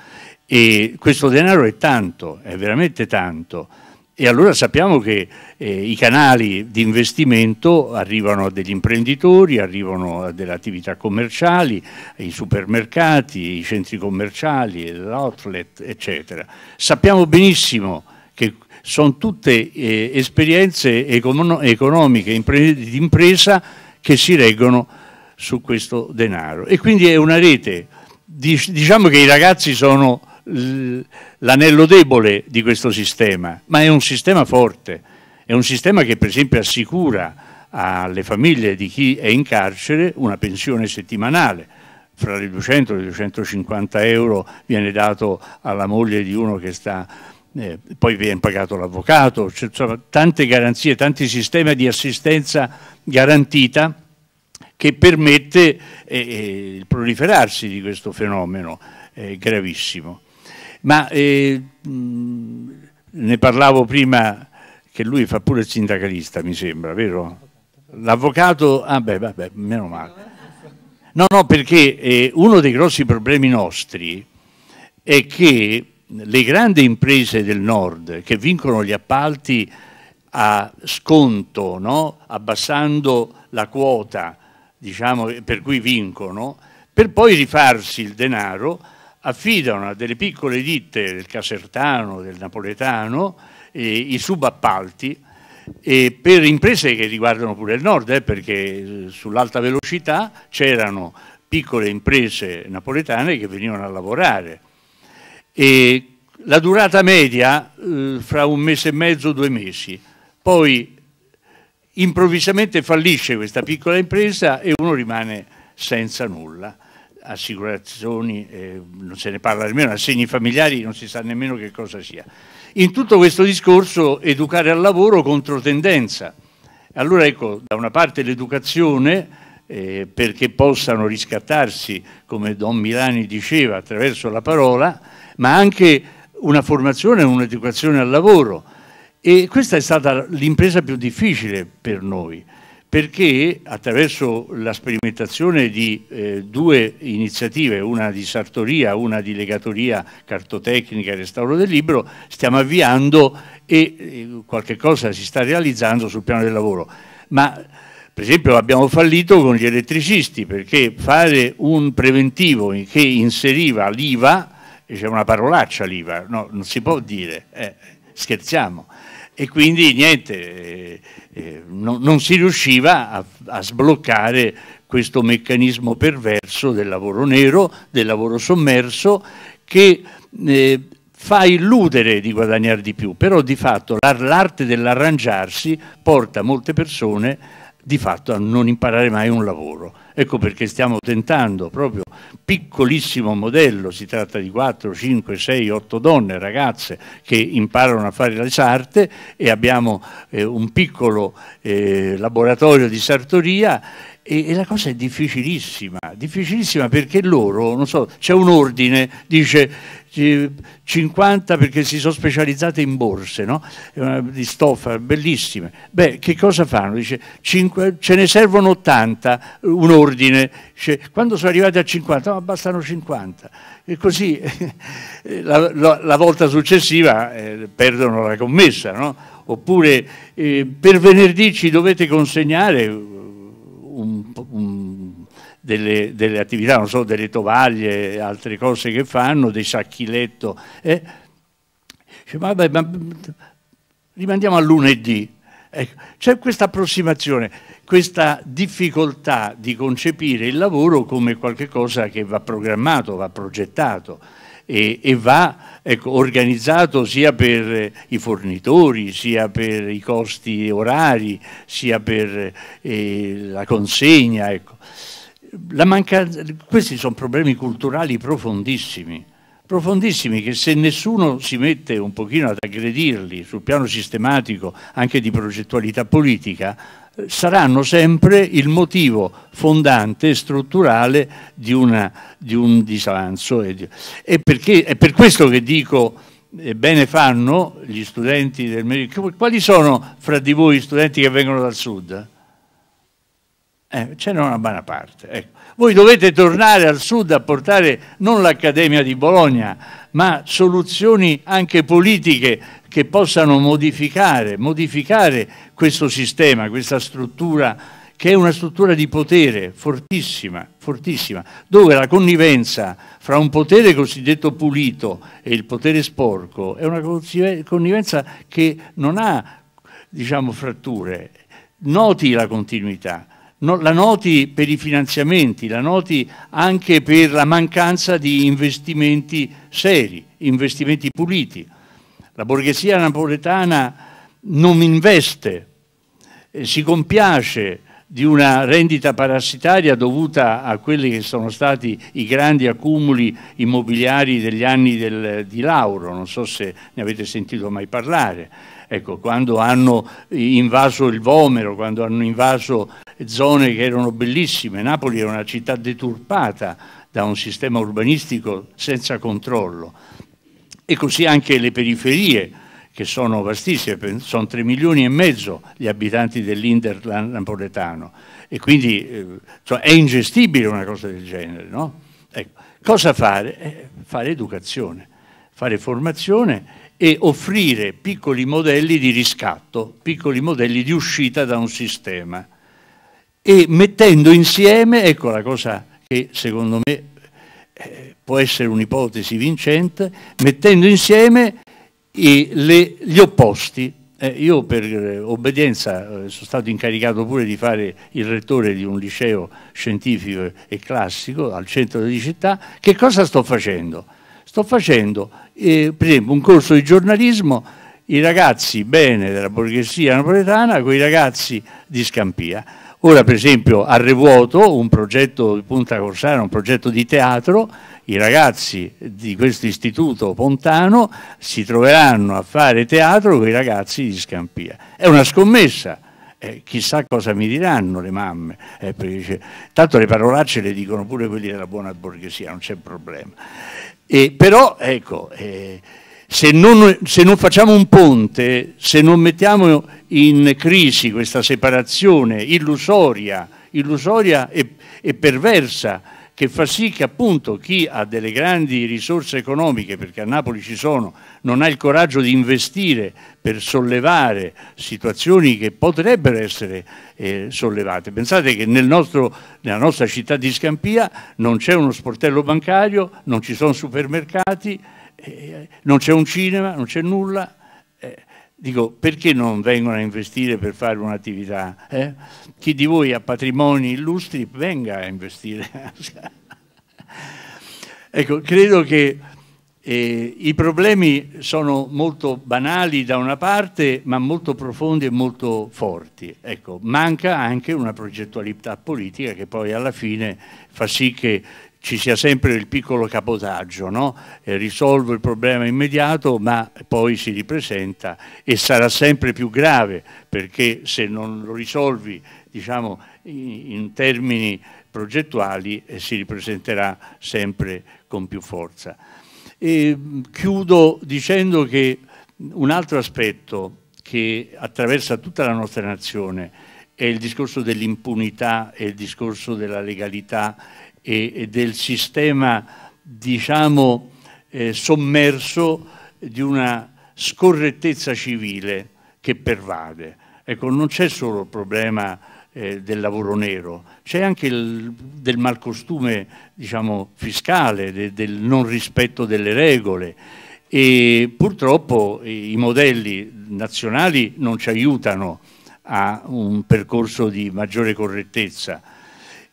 e questo denaro è tanto, è veramente tanto. E allora sappiamo che eh, i canali di investimento arrivano a degli imprenditori, arrivano a delle attività commerciali, ai supermercati, ai centri commerciali, all'outlet, eccetera. Sappiamo benissimo che sono tutte eh, esperienze econo economiche di impresa che si reggono su questo denaro. E quindi è una rete. Dic diciamo che i ragazzi sono l'anello debole di questo sistema, ma è un sistema forte, è un sistema che per esempio assicura alle famiglie di chi è in carcere una pensione settimanale, fra le 200 e le 250 euro viene dato alla moglie di uno che sta, eh, poi viene pagato l'avvocato, cioè, insomma, tante garanzie, tanti sistemi di assistenza garantita che permette eh, eh il proliferarsi di questo fenomeno eh, gravissimo. Ma eh, ne parlavo prima che lui fa pure il sindacalista, mi sembra, vero? L'avvocato, ah beh, vabbè, meno male. No, no, perché eh, uno dei grossi problemi nostri è che le grandi imprese del nord che vincono gli appalti a sconto, no? abbassando la quota diciamo, per cui vincono, per poi rifarsi il denaro affidano a delle piccole ditte del casertano, del napoletano, eh, i subappalti eh, per imprese che riguardano pure il nord, eh, perché eh, sull'alta velocità c'erano piccole imprese napoletane che venivano a lavorare. E la durata media eh, fra un mese e mezzo, due mesi, poi improvvisamente fallisce questa piccola impresa e uno rimane senza nulla assicurazioni, eh, non se ne parla nemmeno, assegni familiari, non si sa nemmeno che cosa sia. In tutto questo discorso educare al lavoro contro tendenza. Allora ecco, da una parte l'educazione eh, perché possano riscattarsi, come Don Milani diceva, attraverso la parola, ma anche una formazione, un'educazione al lavoro. E questa è stata l'impresa più difficile per noi, perché attraverso la sperimentazione di eh, due iniziative, una di sartoria, una di legatoria cartotecnica e restauro del libro, stiamo avviando e eh, qualche cosa si sta realizzando sul piano del lavoro. Ma per esempio abbiamo fallito con gli elettricisti perché fare un preventivo che inseriva l'IVA, c'è una parolaccia l'IVA, no, non si può dire, eh, scherziamo e quindi niente, eh, eh, no, non si riusciva a, a sbloccare questo meccanismo perverso del lavoro nero, del lavoro sommerso, che eh, fa illudere di guadagnare di più, però di fatto l'arte dell'arrangiarsi porta molte persone di fatto a non imparare mai un lavoro. Ecco perché stiamo tentando proprio piccolissimo modello, si tratta di 4, 5, 6, 8 donne, ragazze che imparano a fare la sarte e abbiamo eh, un piccolo eh, laboratorio di sartoria e, e, la cosa è difficilissima, difficilissima perché loro, non so, c'è un ordine, dice 50 eh, perché si sono specializzate in borse no? Eh, di stoffa, bellissime. Beh, che cosa fanno? Dice, 5, ce ne servono 80, un ordine. Dice, quando sono arrivati a 50, ma bastano 50. E così eh, la, la, la volta successiva eh, perdono la commessa, no? Oppure eh, per venerdì ci dovete consegnare un, un delle, delle, attività, non so, delle tovaglie, altre cose che fanno, dei sacchi letto. Eh? Dice, vabbè, ma rimandiamo a lunedì. Ecco, c'è questa approssimazione, questa difficoltà di concepire il lavoro come qualcosa che va programmato, va progettato e, e va ecco, organizzato sia per i fornitori, sia per i costi orari, sia per eh, la consegna. Ecco mancanza, questi sono problemi culturali profondissimi, profondissimi che se nessuno si mette un pochino ad aggredirli sul piano sistematico, anche di progettualità politica, saranno sempre il motivo fondante e strutturale di, una, di un disavanzo. E, di, e perché, è per questo che dico e bene fanno gli studenti del Meridione. Quali sono fra di voi gli studenti che vengono dal sud? Eh, ce n'è una buona parte. Ecco. Voi dovete tornare al sud a portare non l'Accademia di Bologna, ma soluzioni anche politiche che possano modificare, modificare questo sistema, questa struttura che è una struttura di potere fortissima, fortissima, dove la connivenza fra un potere cosiddetto pulito e il potere sporco è una connivenza che non ha diciamo, fratture, noti la continuità no, la noti per i finanziamenti, la noti anche per la mancanza di investimenti seri, investimenti puliti. La borghesia napoletana non investe, eh, si compiace di una rendita parassitaria dovuta a quelli che sono stati i grandi accumuli immobiliari degli anni del, di Lauro, non so se ne avete sentito mai parlare. Ecco, quando hanno invaso il Vomero, quando hanno invaso zone che erano bellissime. Napoli era una città deturpata da un sistema urbanistico senza controllo e così anche le periferie che sono vastissime, sono 3 milioni e mezzo gli abitanti dell'Interland napoletano e quindi eh, cioè, è ingestibile una cosa del genere. No? Ecco. Cosa fare? Eh, fare educazione, fare formazione e offrire piccoli modelli di riscatto, piccoli modelli di uscita da un sistema e mettendo insieme, ecco la cosa che secondo me eh, può essere un'ipotesi vincente, mettendo insieme i, le, gli opposti. Eh, io per eh, obbedienza eh, sono stato incaricato pure di fare il rettore di un liceo scientifico e classico al centro di città. Che cosa sto facendo? Sto facendo, eh, per esempio, un corso di giornalismo i ragazzi bene della borghesia napoletana con i ragazzi di Scampia Ora per esempio a Revuoto, un progetto di Punta Corsana, un progetto di teatro, i ragazzi di questo istituto Pontano si troveranno a fare teatro con i ragazzi di Scampia. È una scommessa, eh, chissà cosa mi diranno le mamme, eh, perché, tanto le parolacce le dicono pure quelli della buona borghesia, non c'è problema. E, però ecco... Eh, se non, se non facciamo un ponte, se non mettiamo in crisi questa separazione illusoria, illusoria e, e perversa, che fa sì che appunto chi ha delle grandi risorse economiche, perché a Napoli ci sono, non ha il coraggio di investire per sollevare situazioni che potrebbero essere eh, sollevate. Pensate che nel nostro, nella nostra città di Scampia non c'è uno sportello bancario, non ci sono supermercati, eh, eh, non c'è un cinema, non c'è nulla, eh, dico perché non vengono a investire per fare un'attività? Eh? Chi di voi ha patrimoni illustri venga a investire. ecco, credo che eh, i problemi sono molto banali da una parte, ma molto profondi e molto forti. Ecco, manca anche una progettualità politica che poi alla fine fa sì che ci sia sempre il piccolo capotaggio, no? eh, risolvo il problema immediato ma poi si ripresenta e sarà sempre più grave perché se non lo risolvi diciamo, in, in termini progettuali eh, si ripresenterà sempre con più forza. E chiudo dicendo che un altro aspetto che attraversa tutta la nostra nazione è il discorso dell'impunità, è il discorso della legalità, e del sistema, diciamo, eh, sommerso di una scorrettezza civile che pervade. Ecco, non c'è solo il problema eh, del lavoro nero, c'è anche il, del malcostume diciamo, fiscale, de, del non rispetto delle regole e purtroppo i modelli nazionali non ci aiutano a un percorso di maggiore correttezza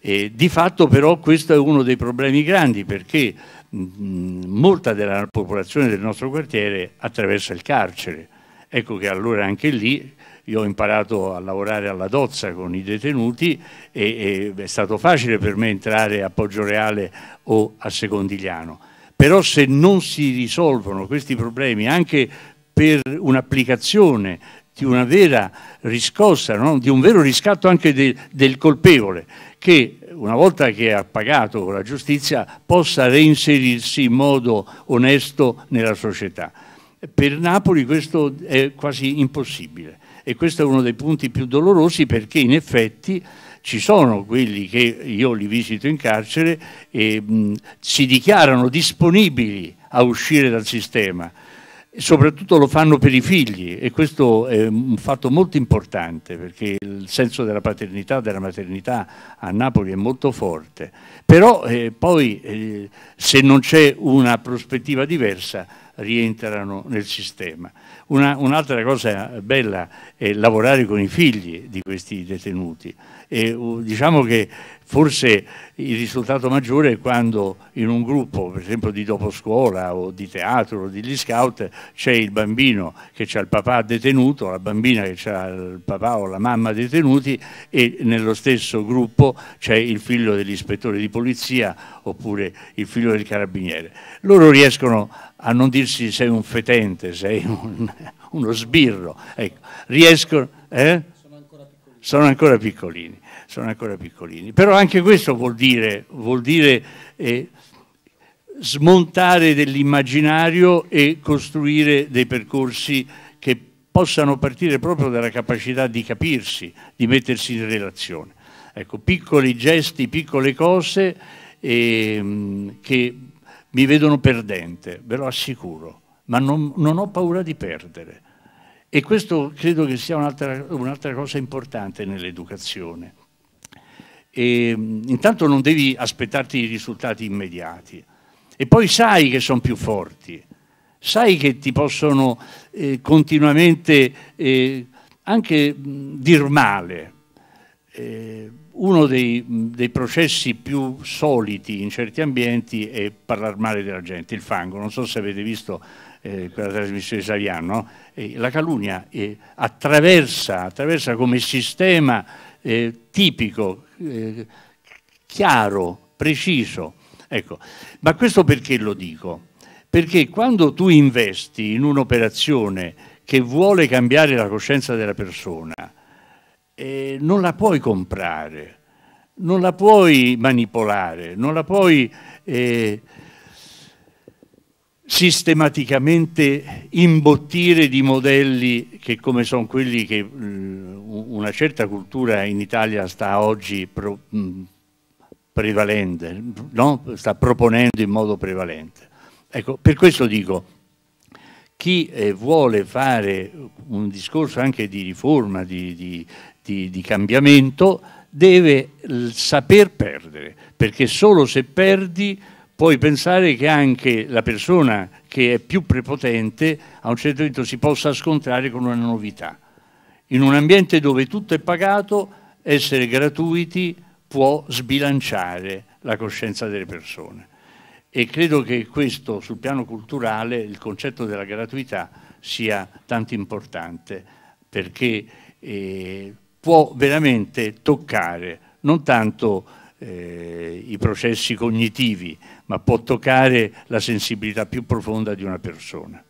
eh, di fatto però questo è uno dei problemi grandi perché molta della popolazione del nostro quartiere attraversa il carcere. Ecco che allora anche lì io ho imparato a lavorare alla dozza con i detenuti e, e è stato facile per me entrare a Poggio Reale o a Secondigliano. Però se non si risolvono questi problemi anche per un'applicazione di una vera riscossa, no? di un vero riscatto anche de, del colpevole, che una volta che ha pagato la giustizia possa reinserirsi in modo onesto nella società. Per Napoli questo è quasi impossibile e questo è uno dei punti più dolorosi perché in effetti ci sono quelli che io li visito in carcere e mh, si dichiarano disponibili a uscire dal sistema, soprattutto lo fanno per i figli e questo è un fatto molto importante perché il senso della paternità, della maternità a Napoli è molto forte, però eh, poi eh, se non c'è una prospettiva diversa rientrano nel sistema. un'altra un cosa bella è lavorare con i figli di questi detenuti, e, diciamo che forse il risultato maggiore è quando in un gruppo, per esempio di doposcuola o di teatro o degli scout, c'è il bambino che ha il papà detenuto, la bambina che ha il papà o la mamma detenuti e nello stesso gruppo c'è il figlio dell'ispettore di polizia oppure il figlio del carabiniere. Loro riescono a non dirsi sei un fetente, sei un, uno sbirro, ecco, riescono... Eh? Sono ancora piccolini sono ancora piccolini. Però anche questo vuol dire, vuol dire eh, smontare dell'immaginario e costruire dei percorsi che possano partire proprio dalla capacità di capirsi, di mettersi in relazione. Ecco, piccoli gesti, piccole cose eh, che mi vedono perdente, ve lo assicuro, ma non, non ho paura di perdere. E questo credo che sia un'altra, un cosa importante nell'educazione. E, ehm, intanto non devi aspettarti i risultati immediati e poi sai che sono più forti, sai che ti possono eh, continuamente eh, anche mh, dir male. Eh, uno dei, mh, dei, processi più soliti in certi ambienti è parlare male della gente, il fango. Non so se avete visto eh, quella trasmissione di Saviano, no? Eh, la calunnia eh, attraversa, attraversa, come sistema tipico eh, chiaro, preciso. Ecco, ma questo perché lo dico? Perché quando tu investi in un'operazione che vuole cambiare la coscienza della persona, eh, non la puoi comprare, non la puoi manipolare, non la puoi eh, sistematicamente imbottire di modelli che come sono quelli che mm, una certa cultura in Italia sta oggi pro, mm, prevalente, no? sta proponendo in modo prevalente. Ecco, per questo dico, chi eh, vuole fare un discorso anche di riforma, di, di, di, di cambiamento, deve saper perdere, perché solo se perdi puoi pensare che anche la persona che è più prepotente a un certo punto si possa scontrare con una novità. In un ambiente dove tutto è pagato, essere gratuiti può sbilanciare la coscienza delle persone. E credo che questo sul piano culturale, il concetto della gratuità, sia tanto importante, perché eh, può veramente toccare non tanto eh, i processi cognitivi, ma può toccare la sensibilità più profonda di una persona.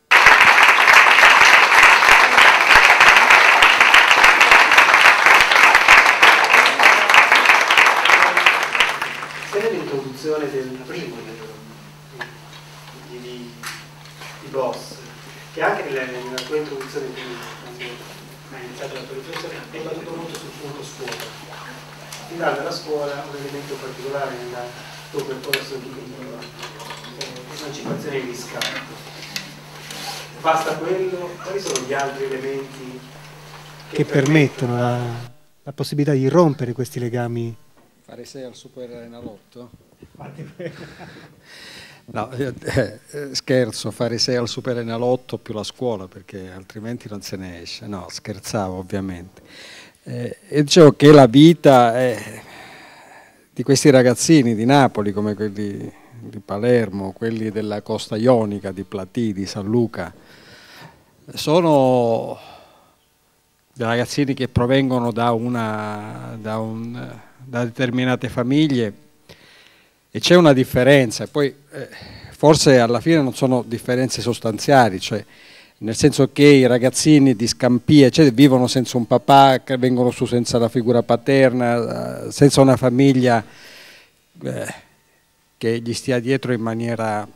Se nell'introduzione del primo di, di, di Boss, che anche nella, nella tua introduzione prima, hai iniziato la tua riflessione, hai battuto molto sul punto scuola. Ti dà dalla scuola un elemento particolare nella tutto quel corso di eh, emancipazione di scarto. Basta quello, quali sono gli altri elementi che, che permettono la, la, possibilità di rompere questi legami? Fare sei al Super Arena no, eh, eh, scherzo, fare sei al Super Arena più la scuola perché altrimenti non se ne esce. No, scherzavo ovviamente. Eh, e dicevo che la vita è di questi ragazzini di Napoli come quelli di Palermo, quelli della costa ionica, di Platì, di San Luca, sono dei ragazzini che provengono da, una, da, un, da determinate famiglie e c'è una differenza, poi eh, forse alla fine non sono differenze sostanziali, cioè nel senso che i ragazzini di Scampia cioè, vivono senza un papà, vengono su senza la figura paterna, eh, senza una famiglia eh, che gli stia dietro in maniera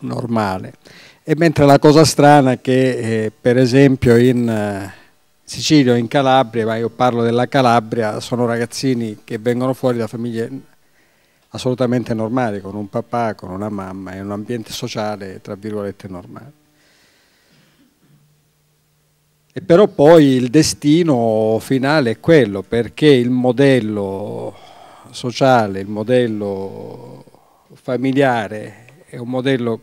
normale. E mentre la cosa strana è che eh, per esempio in eh, Sicilia o in Calabria, ma io parlo della Calabria, sono ragazzini che vengono fuori da famiglie assolutamente normali, con un papà, con una mamma, in un ambiente sociale, tra virgolette, normale. E però poi il destino finale è quello, perché il modello sociale, il modello familiare è un modello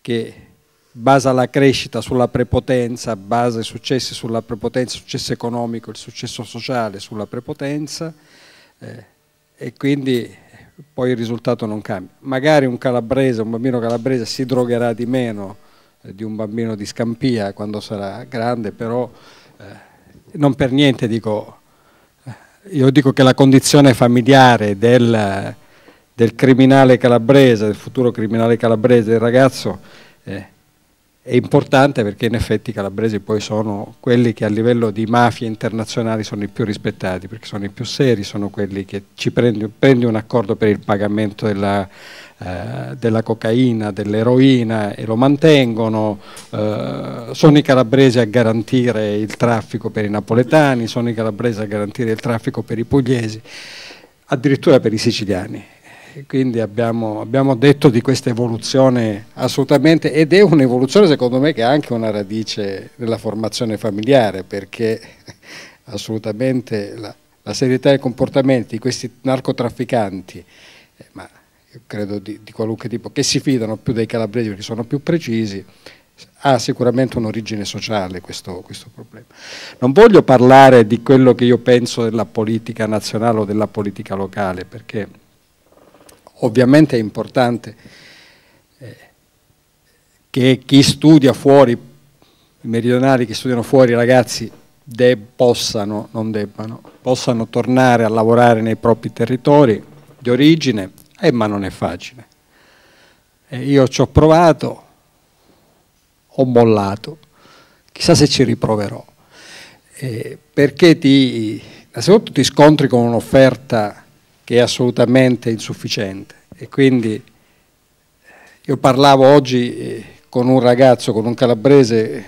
che basa la crescita sulla prepotenza, basa i successi sulla prepotenza, il successo economico, il successo sociale sulla prepotenza eh, e quindi poi il risultato non cambia. Magari un calabrese, un bambino calabrese si drogherà di meno eh, di un bambino di Scampia quando sarà grande, però eh, non per niente dico, eh, io dico che la condizione familiare del, del criminale calabrese, del futuro criminale calabrese, del ragazzo, eh, è importante perché in effetti i calabresi poi sono quelli che a livello di mafie internazionali sono i più rispettati, perché sono i più seri, sono quelli che ci prendi, prendi un accordo per il pagamento della, eh, della cocaina, dell'eroina e lo mantengono, eh, sono i calabresi a garantire il traffico per i napoletani, sono i calabresi a garantire il traffico per i pugliesi, addirittura per i siciliani quindi abbiamo, abbiamo detto di questa evoluzione assolutamente ed è un'evoluzione secondo me che ha anche una radice nella formazione familiare perché assolutamente la, la serietà dei comportamenti di questi narcotrafficanti, eh, ma credo di, di, qualunque tipo, che si fidano più dei calabresi perché sono più precisi, ha sicuramente un'origine sociale questo, questo, problema. Non voglio parlare di quello che io penso della politica nazionale o della politica locale, perché ovviamente è importante eh, che chi studia fuori, i meridionali che studiano fuori, i ragazzi possano, non debbano, possano tornare a lavorare nei propri territori di origine, eh, ma non è facile. Eh, io ci ho provato, ho mollato, chissà se ci riproverò, eh, perché ti, innanzitutto ti scontri con un'offerta che è assolutamente insufficiente. E quindi eh, io parlavo oggi eh, con un ragazzo, con un calabrese,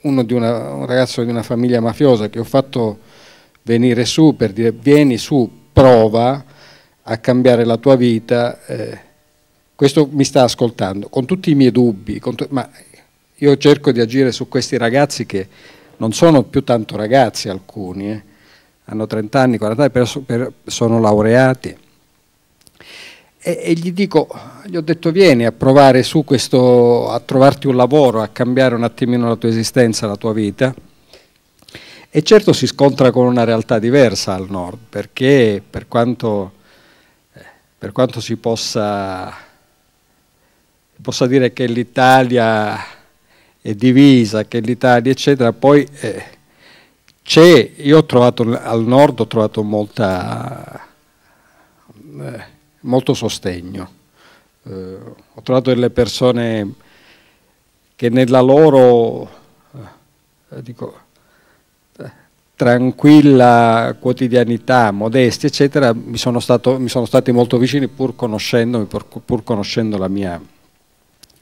di una, un ragazzo di una famiglia mafiosa che ho fatto venire su per dire vieni su, prova a cambiare la tua vita. Eh, questo mi sta ascoltando, con tutti i miei dubbi, ma io cerco di agire su questi ragazzi che non sono più tanto ragazzi alcuni, eh hanno 30 anni, 40 anni, per, per, sono laureati. E, e, gli dico, gli ho detto vieni a provare su questo, a trovarti un lavoro, a cambiare un attimino la tua esistenza, la tua vita. E certo si scontra con una realtà diversa al nord, perché per quanto, eh, per quanto si possa, possa dire che l'Italia è divisa, che l'Italia eccetera, poi... Eh, c'è, io ho trovato al nord ho trovato molta, eh, molto sostegno, eh, ho trovato delle persone che nella loro eh, dico, eh, tranquilla quotidianità, modestia, eccetera, mi sono, stato, mi sono, stati molto vicini pur conoscendomi, pur, pur conoscendo la mia,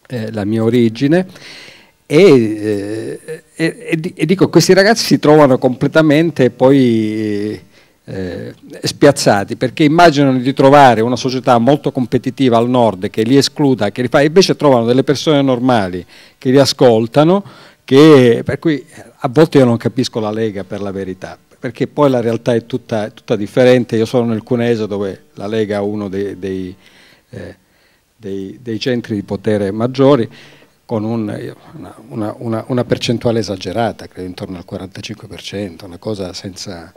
eh, la mia origine eh, e, e, e, dico, questi ragazzi si trovano completamente poi eh, spiazzati perché immaginano di trovare una società molto competitiva al nord che li escluda, che li fa, invece trovano delle persone normali che li ascoltano, che, per cui a volte io non capisco la Lega per la verità, perché poi la realtà è tutta, tutta differente, io sono nel Cunese dove la Lega è uno dei, dei, eh, dei, dei centri di potere maggiori con un, una, una, una, percentuale esagerata, credo intorno al 45%, una cosa senza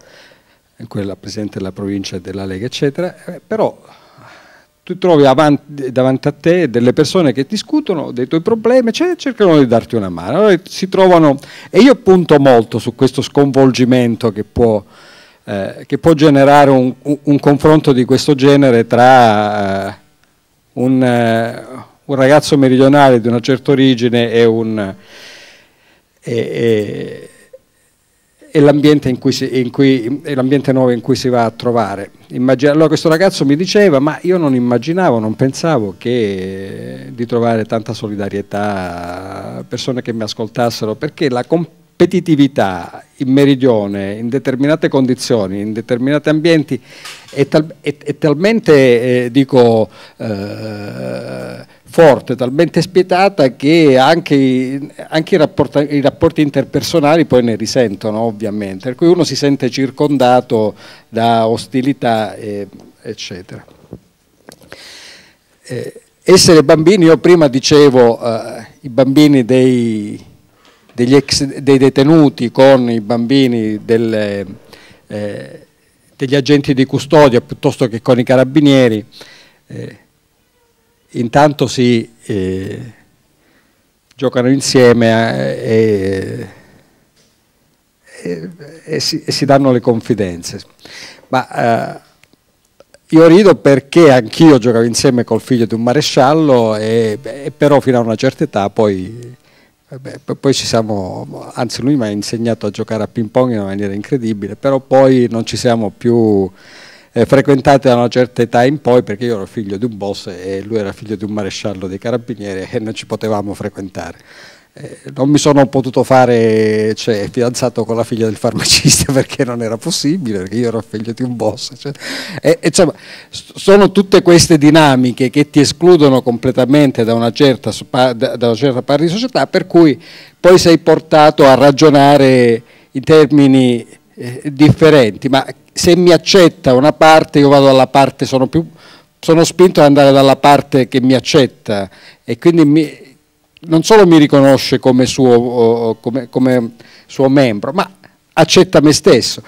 quella Presidente della provincia e della Lega, eccetera, eh, però tu trovi avanti, davanti a te delle persone che discutono dei tuoi problemi, cioè, cercano di darti una mano, allora, si trovano, e io punto molto su questo sconvolgimento che può... Eh, che può generare un, un, confronto di questo genere tra eh, un, eh, un ragazzo meridionale di una certa origine e, e, e l'ambiente, nuovo in cui si va a trovare. Immagina, allora questo ragazzo mi diceva, ma io non immaginavo, non pensavo che, di trovare tanta solidarietà, persone che mi ascoltassero, perché la competitività in meridione, in determinate condizioni, in determinati ambienti, è, tal, è, è talmente, eh, dico, eh, forte, talmente spietata che anche, anche i, rapporti, i, rapporti, interpersonali poi ne risentono ovviamente, per cui uno si sente circondato da ostilità e, eccetera. Eh, essere bambini, io prima dicevo eh, i bambini dei, ex, dei, detenuti con i bambini delle, eh, degli agenti di custodia piuttosto che con i carabinieri, eh, intanto si eh, giocano insieme eh, e, e, eh, e, si, e, si, danno le confidenze. Ma eh, io rido perché anch'io giocavo insieme col figlio di un maresciallo, e, però fino a una certa età poi... Beh, poi ci siamo, anzi lui mi ha insegnato a giocare a ping pong in una maniera incredibile, però poi non ci siamo più eh, frequentate da una certa età in poi, perché io ero figlio di un boss e lui era figlio di un maresciallo dei carabinieri e non ci potevamo frequentare. Eh, non mi sono potuto fare cioè, fidanzato con la figlia del farmacista perché non era possibile, perché io ero figlio di un boss. Cioè. E, e, insomma, sono tutte queste dinamiche che ti escludono completamente da una, certa, da una certa parte di società, per cui poi sei portato a ragionare in termini eh, differenti, ma se mi accetta una parte, io vado dalla parte, sono, più, sono spinto ad andare dalla parte che mi accetta e quindi mi, non solo mi riconosce come suo, come, come suo, membro, ma accetta me stesso.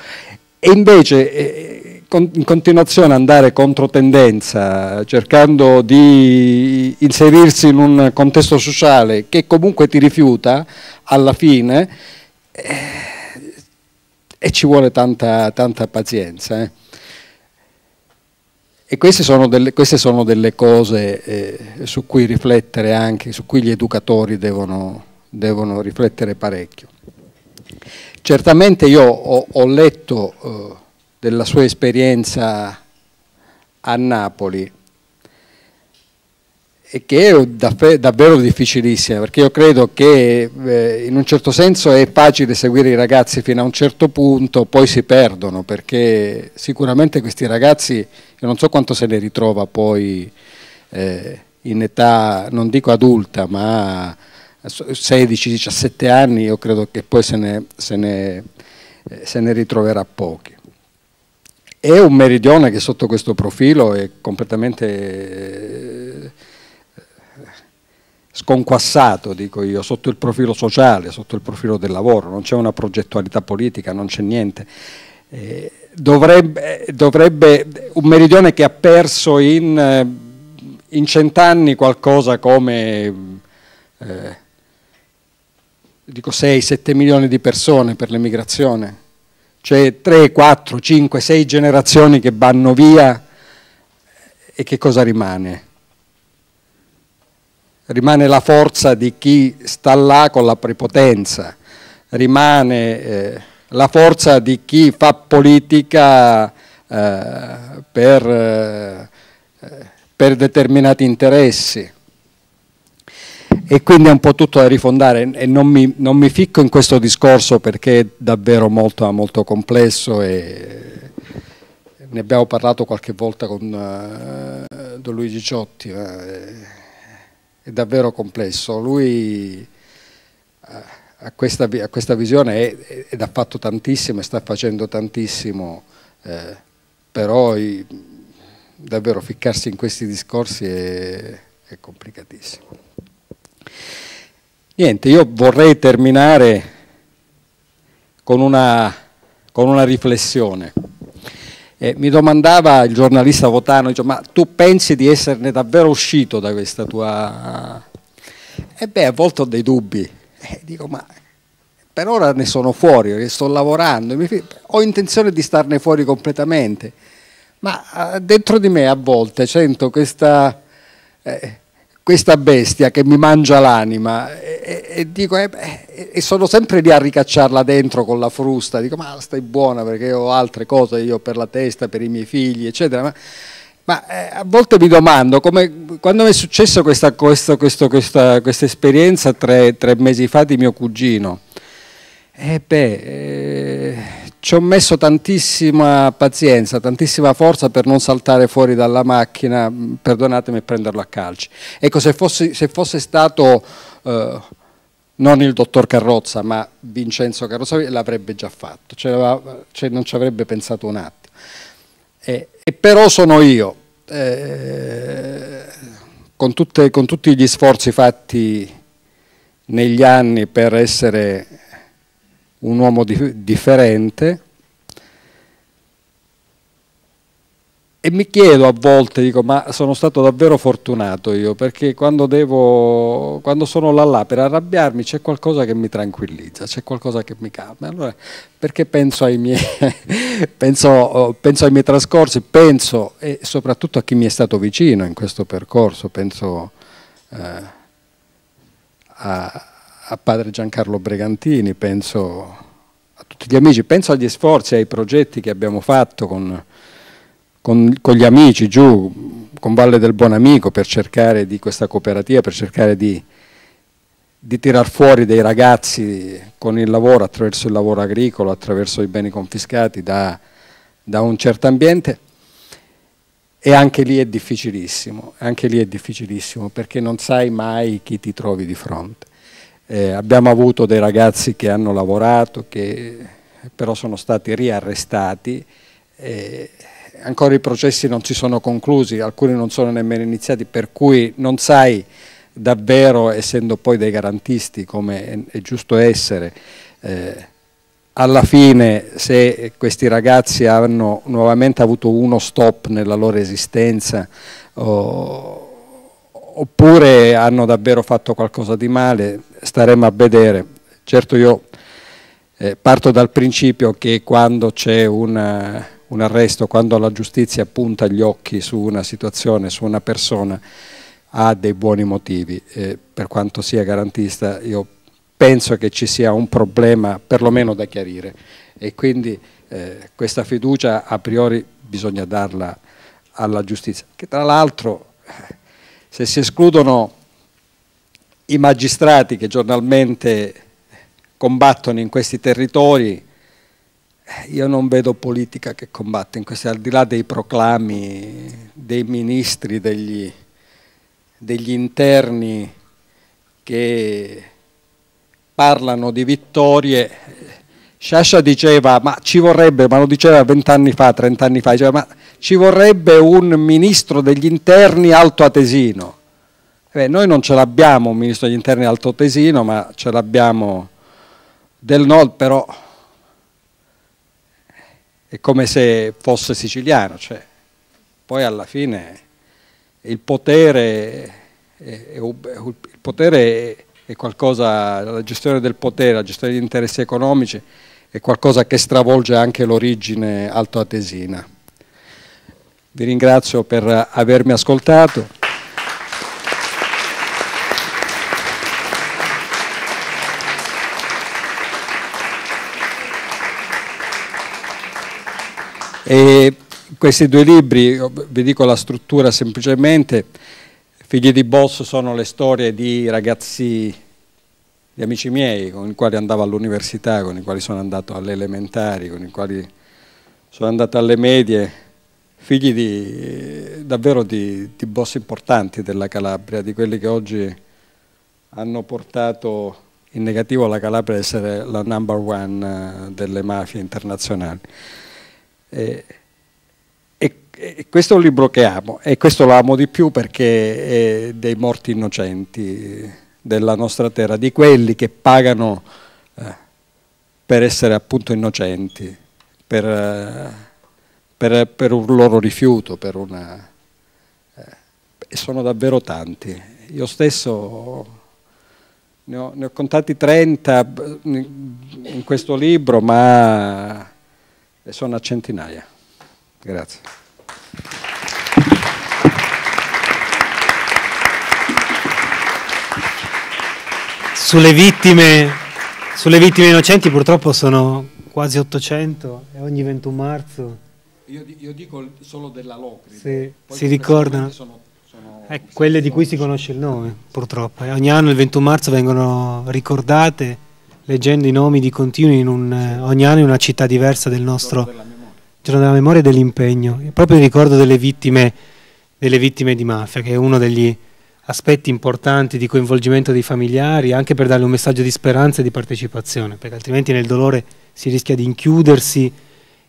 E invece eh, in continuazione andare contro tendenza, cercando di inserirsi in un contesto sociale che comunque ti rifiuta alla fine. Eh, e ci vuole tanta, tanta pazienza. Eh. E queste sono delle, queste sono delle cose eh, su cui riflettere anche, su cui gli educatori devono, devono riflettere parecchio. Certamente io ho, ho letto eh, della sua esperienza a Napoli, e che è davvero difficilissima, perché io credo che eh, in un certo senso è facile seguire i ragazzi fino a un certo punto, poi si perdono, perché sicuramente questi ragazzi, io non so quanto se ne ritrova poi eh, in età, non dico adulta, ma 16-17 anni, io credo che poi se ne, se ne, eh, se ne ritroverà pochi. È un meridione che sotto questo profilo è completamente eh, sconquassato, dico io, sotto il profilo sociale, sotto il profilo del lavoro, non c'è una progettualità politica, non c'è niente. Eh, dovrebbe, dovrebbe, un meridione che ha perso in, eh, in cent'anni qualcosa come eh, 6-7 milioni di persone per l'emigrazione, cioè 3, 4, 5, 6 generazioni che vanno via e che cosa rimane? rimane la forza di chi sta là con la prepotenza, rimane eh, la forza di chi fa politica eh, per, eh, per, determinati interessi. E quindi è un po' tutto da rifondare e non mi, non mi ficco in questo discorso perché è davvero molto, molto complesso e ne abbiamo parlato qualche volta con uh, Don Luigi Ciotti. Uh, è davvero complesso. Lui eh, ha questa, ha questa visione ed ha fatto tantissimo e sta facendo tantissimo, eh, però i, davvero ficcarsi in questi discorsi è, è complicatissimo. Niente, io vorrei terminare con una, con una riflessione. Eh, mi domandava il giornalista Votano, dice, ma tu pensi di esserne davvero uscito da questa tua... E beh, a volte ho dei dubbi, eh, dico ma per ora ne sono fuori, sto lavorando, ho intenzione di starne fuori completamente, ma eh, dentro di me a volte sento questa... Eh, questa bestia che mi mangia l'anima e, e, dico, eh, e, sono sempre lì a ricacciarla dentro con la frusta, dico ma stai buona perché ho altre cose io per la testa, per i miei figli, eccetera. Ma, ma eh, a volte mi domando, come, quando mi è successa questa, questa, questa, questa, esperienza tre, tre, mesi fa di mio cugino, eh beh, eh, ci ho messo tantissima pazienza, tantissima forza per non saltare fuori dalla macchina, perdonatemi, e prenderlo a calci. Ecco, se fosse, se fosse stato eh, non il dottor Carrozza, ma Vincenzo Carrozza, l'avrebbe già fatto, cioè, cioè, non ci avrebbe pensato un attimo. Eh, e però sono io, eh, con, tutte, con tutti gli sforzi fatti negli anni per essere un uomo di differente. E mi chiedo a volte, dico, ma sono stato davvero fortunato io, perché quando, devo, quando sono là là per arrabbiarmi c'è qualcosa che mi tranquillizza, c'è qualcosa che mi calma. Allora, perché penso ai miei, penso, penso ai miei trascorsi, penso e soprattutto a chi mi è stato vicino in questo percorso, penso eh, a a padre Giancarlo Bregantini, penso a tutti gli amici, penso agli sforzi, ai progetti che abbiamo fatto con, con, con gli amici giù, con Valle del Buon Amico, per cercare di questa cooperativa, per cercare di, di tirar fuori dei ragazzi con il lavoro, attraverso il lavoro agricolo, attraverso i beni confiscati da, da un certo ambiente e anche lì è difficilissimo, anche lì è difficilissimo perché non sai mai chi ti trovi di fronte. Eh, abbiamo avuto dei ragazzi che hanno lavorato, che però sono stati riarrestati. Eh, ancora i processi non si sono conclusi, alcuni non sono nemmeno iniziati, per cui non sai davvero, essendo poi dei garantisti come è, è giusto essere, eh, alla fine se questi ragazzi hanno nuovamente avuto uno stop nella loro esistenza oh, oppure hanno davvero fatto qualcosa di male, staremo a vedere. Certo io eh, parto dal principio che quando c'è un, eh, un arresto, quando la giustizia punta gli occhi su una situazione, su una persona, ha dei buoni motivi. Eh, per quanto sia garantista io penso che ci sia un problema perlomeno da chiarire e quindi eh, questa fiducia a priori bisogna darla alla giustizia, che tra l'altro eh, se si escludono i magistrati che giornalmente combattono in questi territori, eh, io non vedo politica che combatte in questi, al di là dei proclami dei ministri, degli, degli interni che parlano di vittorie, Sciascia diceva, ma ci vorrebbe, ma lo diceva vent'anni fa, trent'anni fa, diceva, ma ci vorrebbe un ministro degli interni altoatesino. Beh, noi non ce l'abbiamo un ministro degli interni altoatesino, ma ce l'abbiamo del nord, però è come se fosse siciliano. Cioè. Poi alla fine il potere è, è, il potere è qualcosa, la gestione del potere, la gestione degli interessi economici è qualcosa che stravolge anche l'origine altoatesina. Vi ringrazio per avermi ascoltato. E questi due libri, vi dico la struttura semplicemente, Figli di Boss sono le storie di ragazzi gli amici miei con i quali andavo all'università, con i quali sono andato alle elementari, con i quali sono andato alle medie, figli di, davvero di, di boss importanti della Calabria, di quelli che oggi hanno portato in negativo la Calabria a essere la number one eh, delle mafie internazionali. e, e questo è un libro che amo e questo lo amo di più perché è dei morti innocenti della nostra terra, di quelli che pagano eh, per essere appunto innocenti, per, eh, per, per un loro rifiuto, per una, eh, sono davvero tanti. Io stesso ne ho, ne ho, contati 30 in questo libro, ma sono a centinaia. Grazie. sulle vittime, sulle vittime innocenti purtroppo sono quasi 800 e ogni 21 marzo. Io, io dico solo della Locri. Sì, si ricordano. Sono, sono eh, quelle di cui si conosce il nome, purtroppo. E ogni anno il 21 marzo vengono ricordate leggendo i nomi di continui in un, ogni anno in una città diversa del nostro giorno della memoria, giorno della memoria e dell'impegno. Proprio il ricordo delle vittime, delle vittime di mafia, che è uno degli aspetti importanti di coinvolgimento dei familiari, anche per dare un messaggio di speranza e di partecipazione, perché altrimenti nel dolore si rischia di inchiudersi,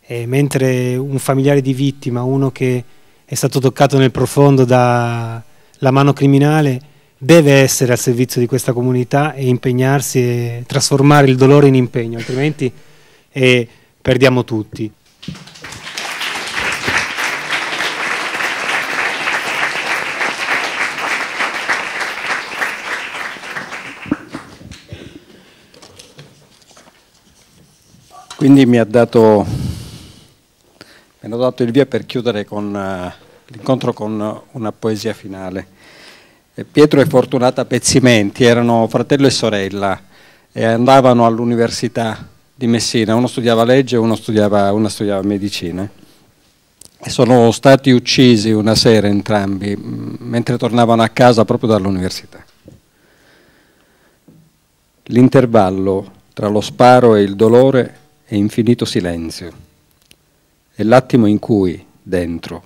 eh, mentre un familiare di vittima, uno che è stato toccato nel profondo dalla mano criminale, deve essere al servizio di questa comunità e impegnarsi e trasformare il dolore in impegno, altrimenti eh, perdiamo tutti. Quindi mi, dato, mi hanno dato il via per chiudere con uh, l'incontro con una poesia finale. Pietro e Fortunata Pezzimenti erano fratello e sorella e andavano all'università di Messina, uno studiava legge e uno studiava, una studiava medicina. E sono stati uccisi una sera entrambi mentre tornavano a casa proprio dall'università. L'intervallo tra lo sparo e il dolore e infinito silenzio. È l'attimo in cui, dentro,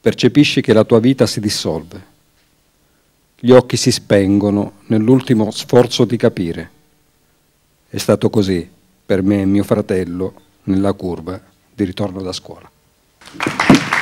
percepisci che la tua vita si dissolve. Gli occhi si spengono nell'ultimo sforzo di capire. È stato così per me e mio fratello nella curva di ritorno da scuola.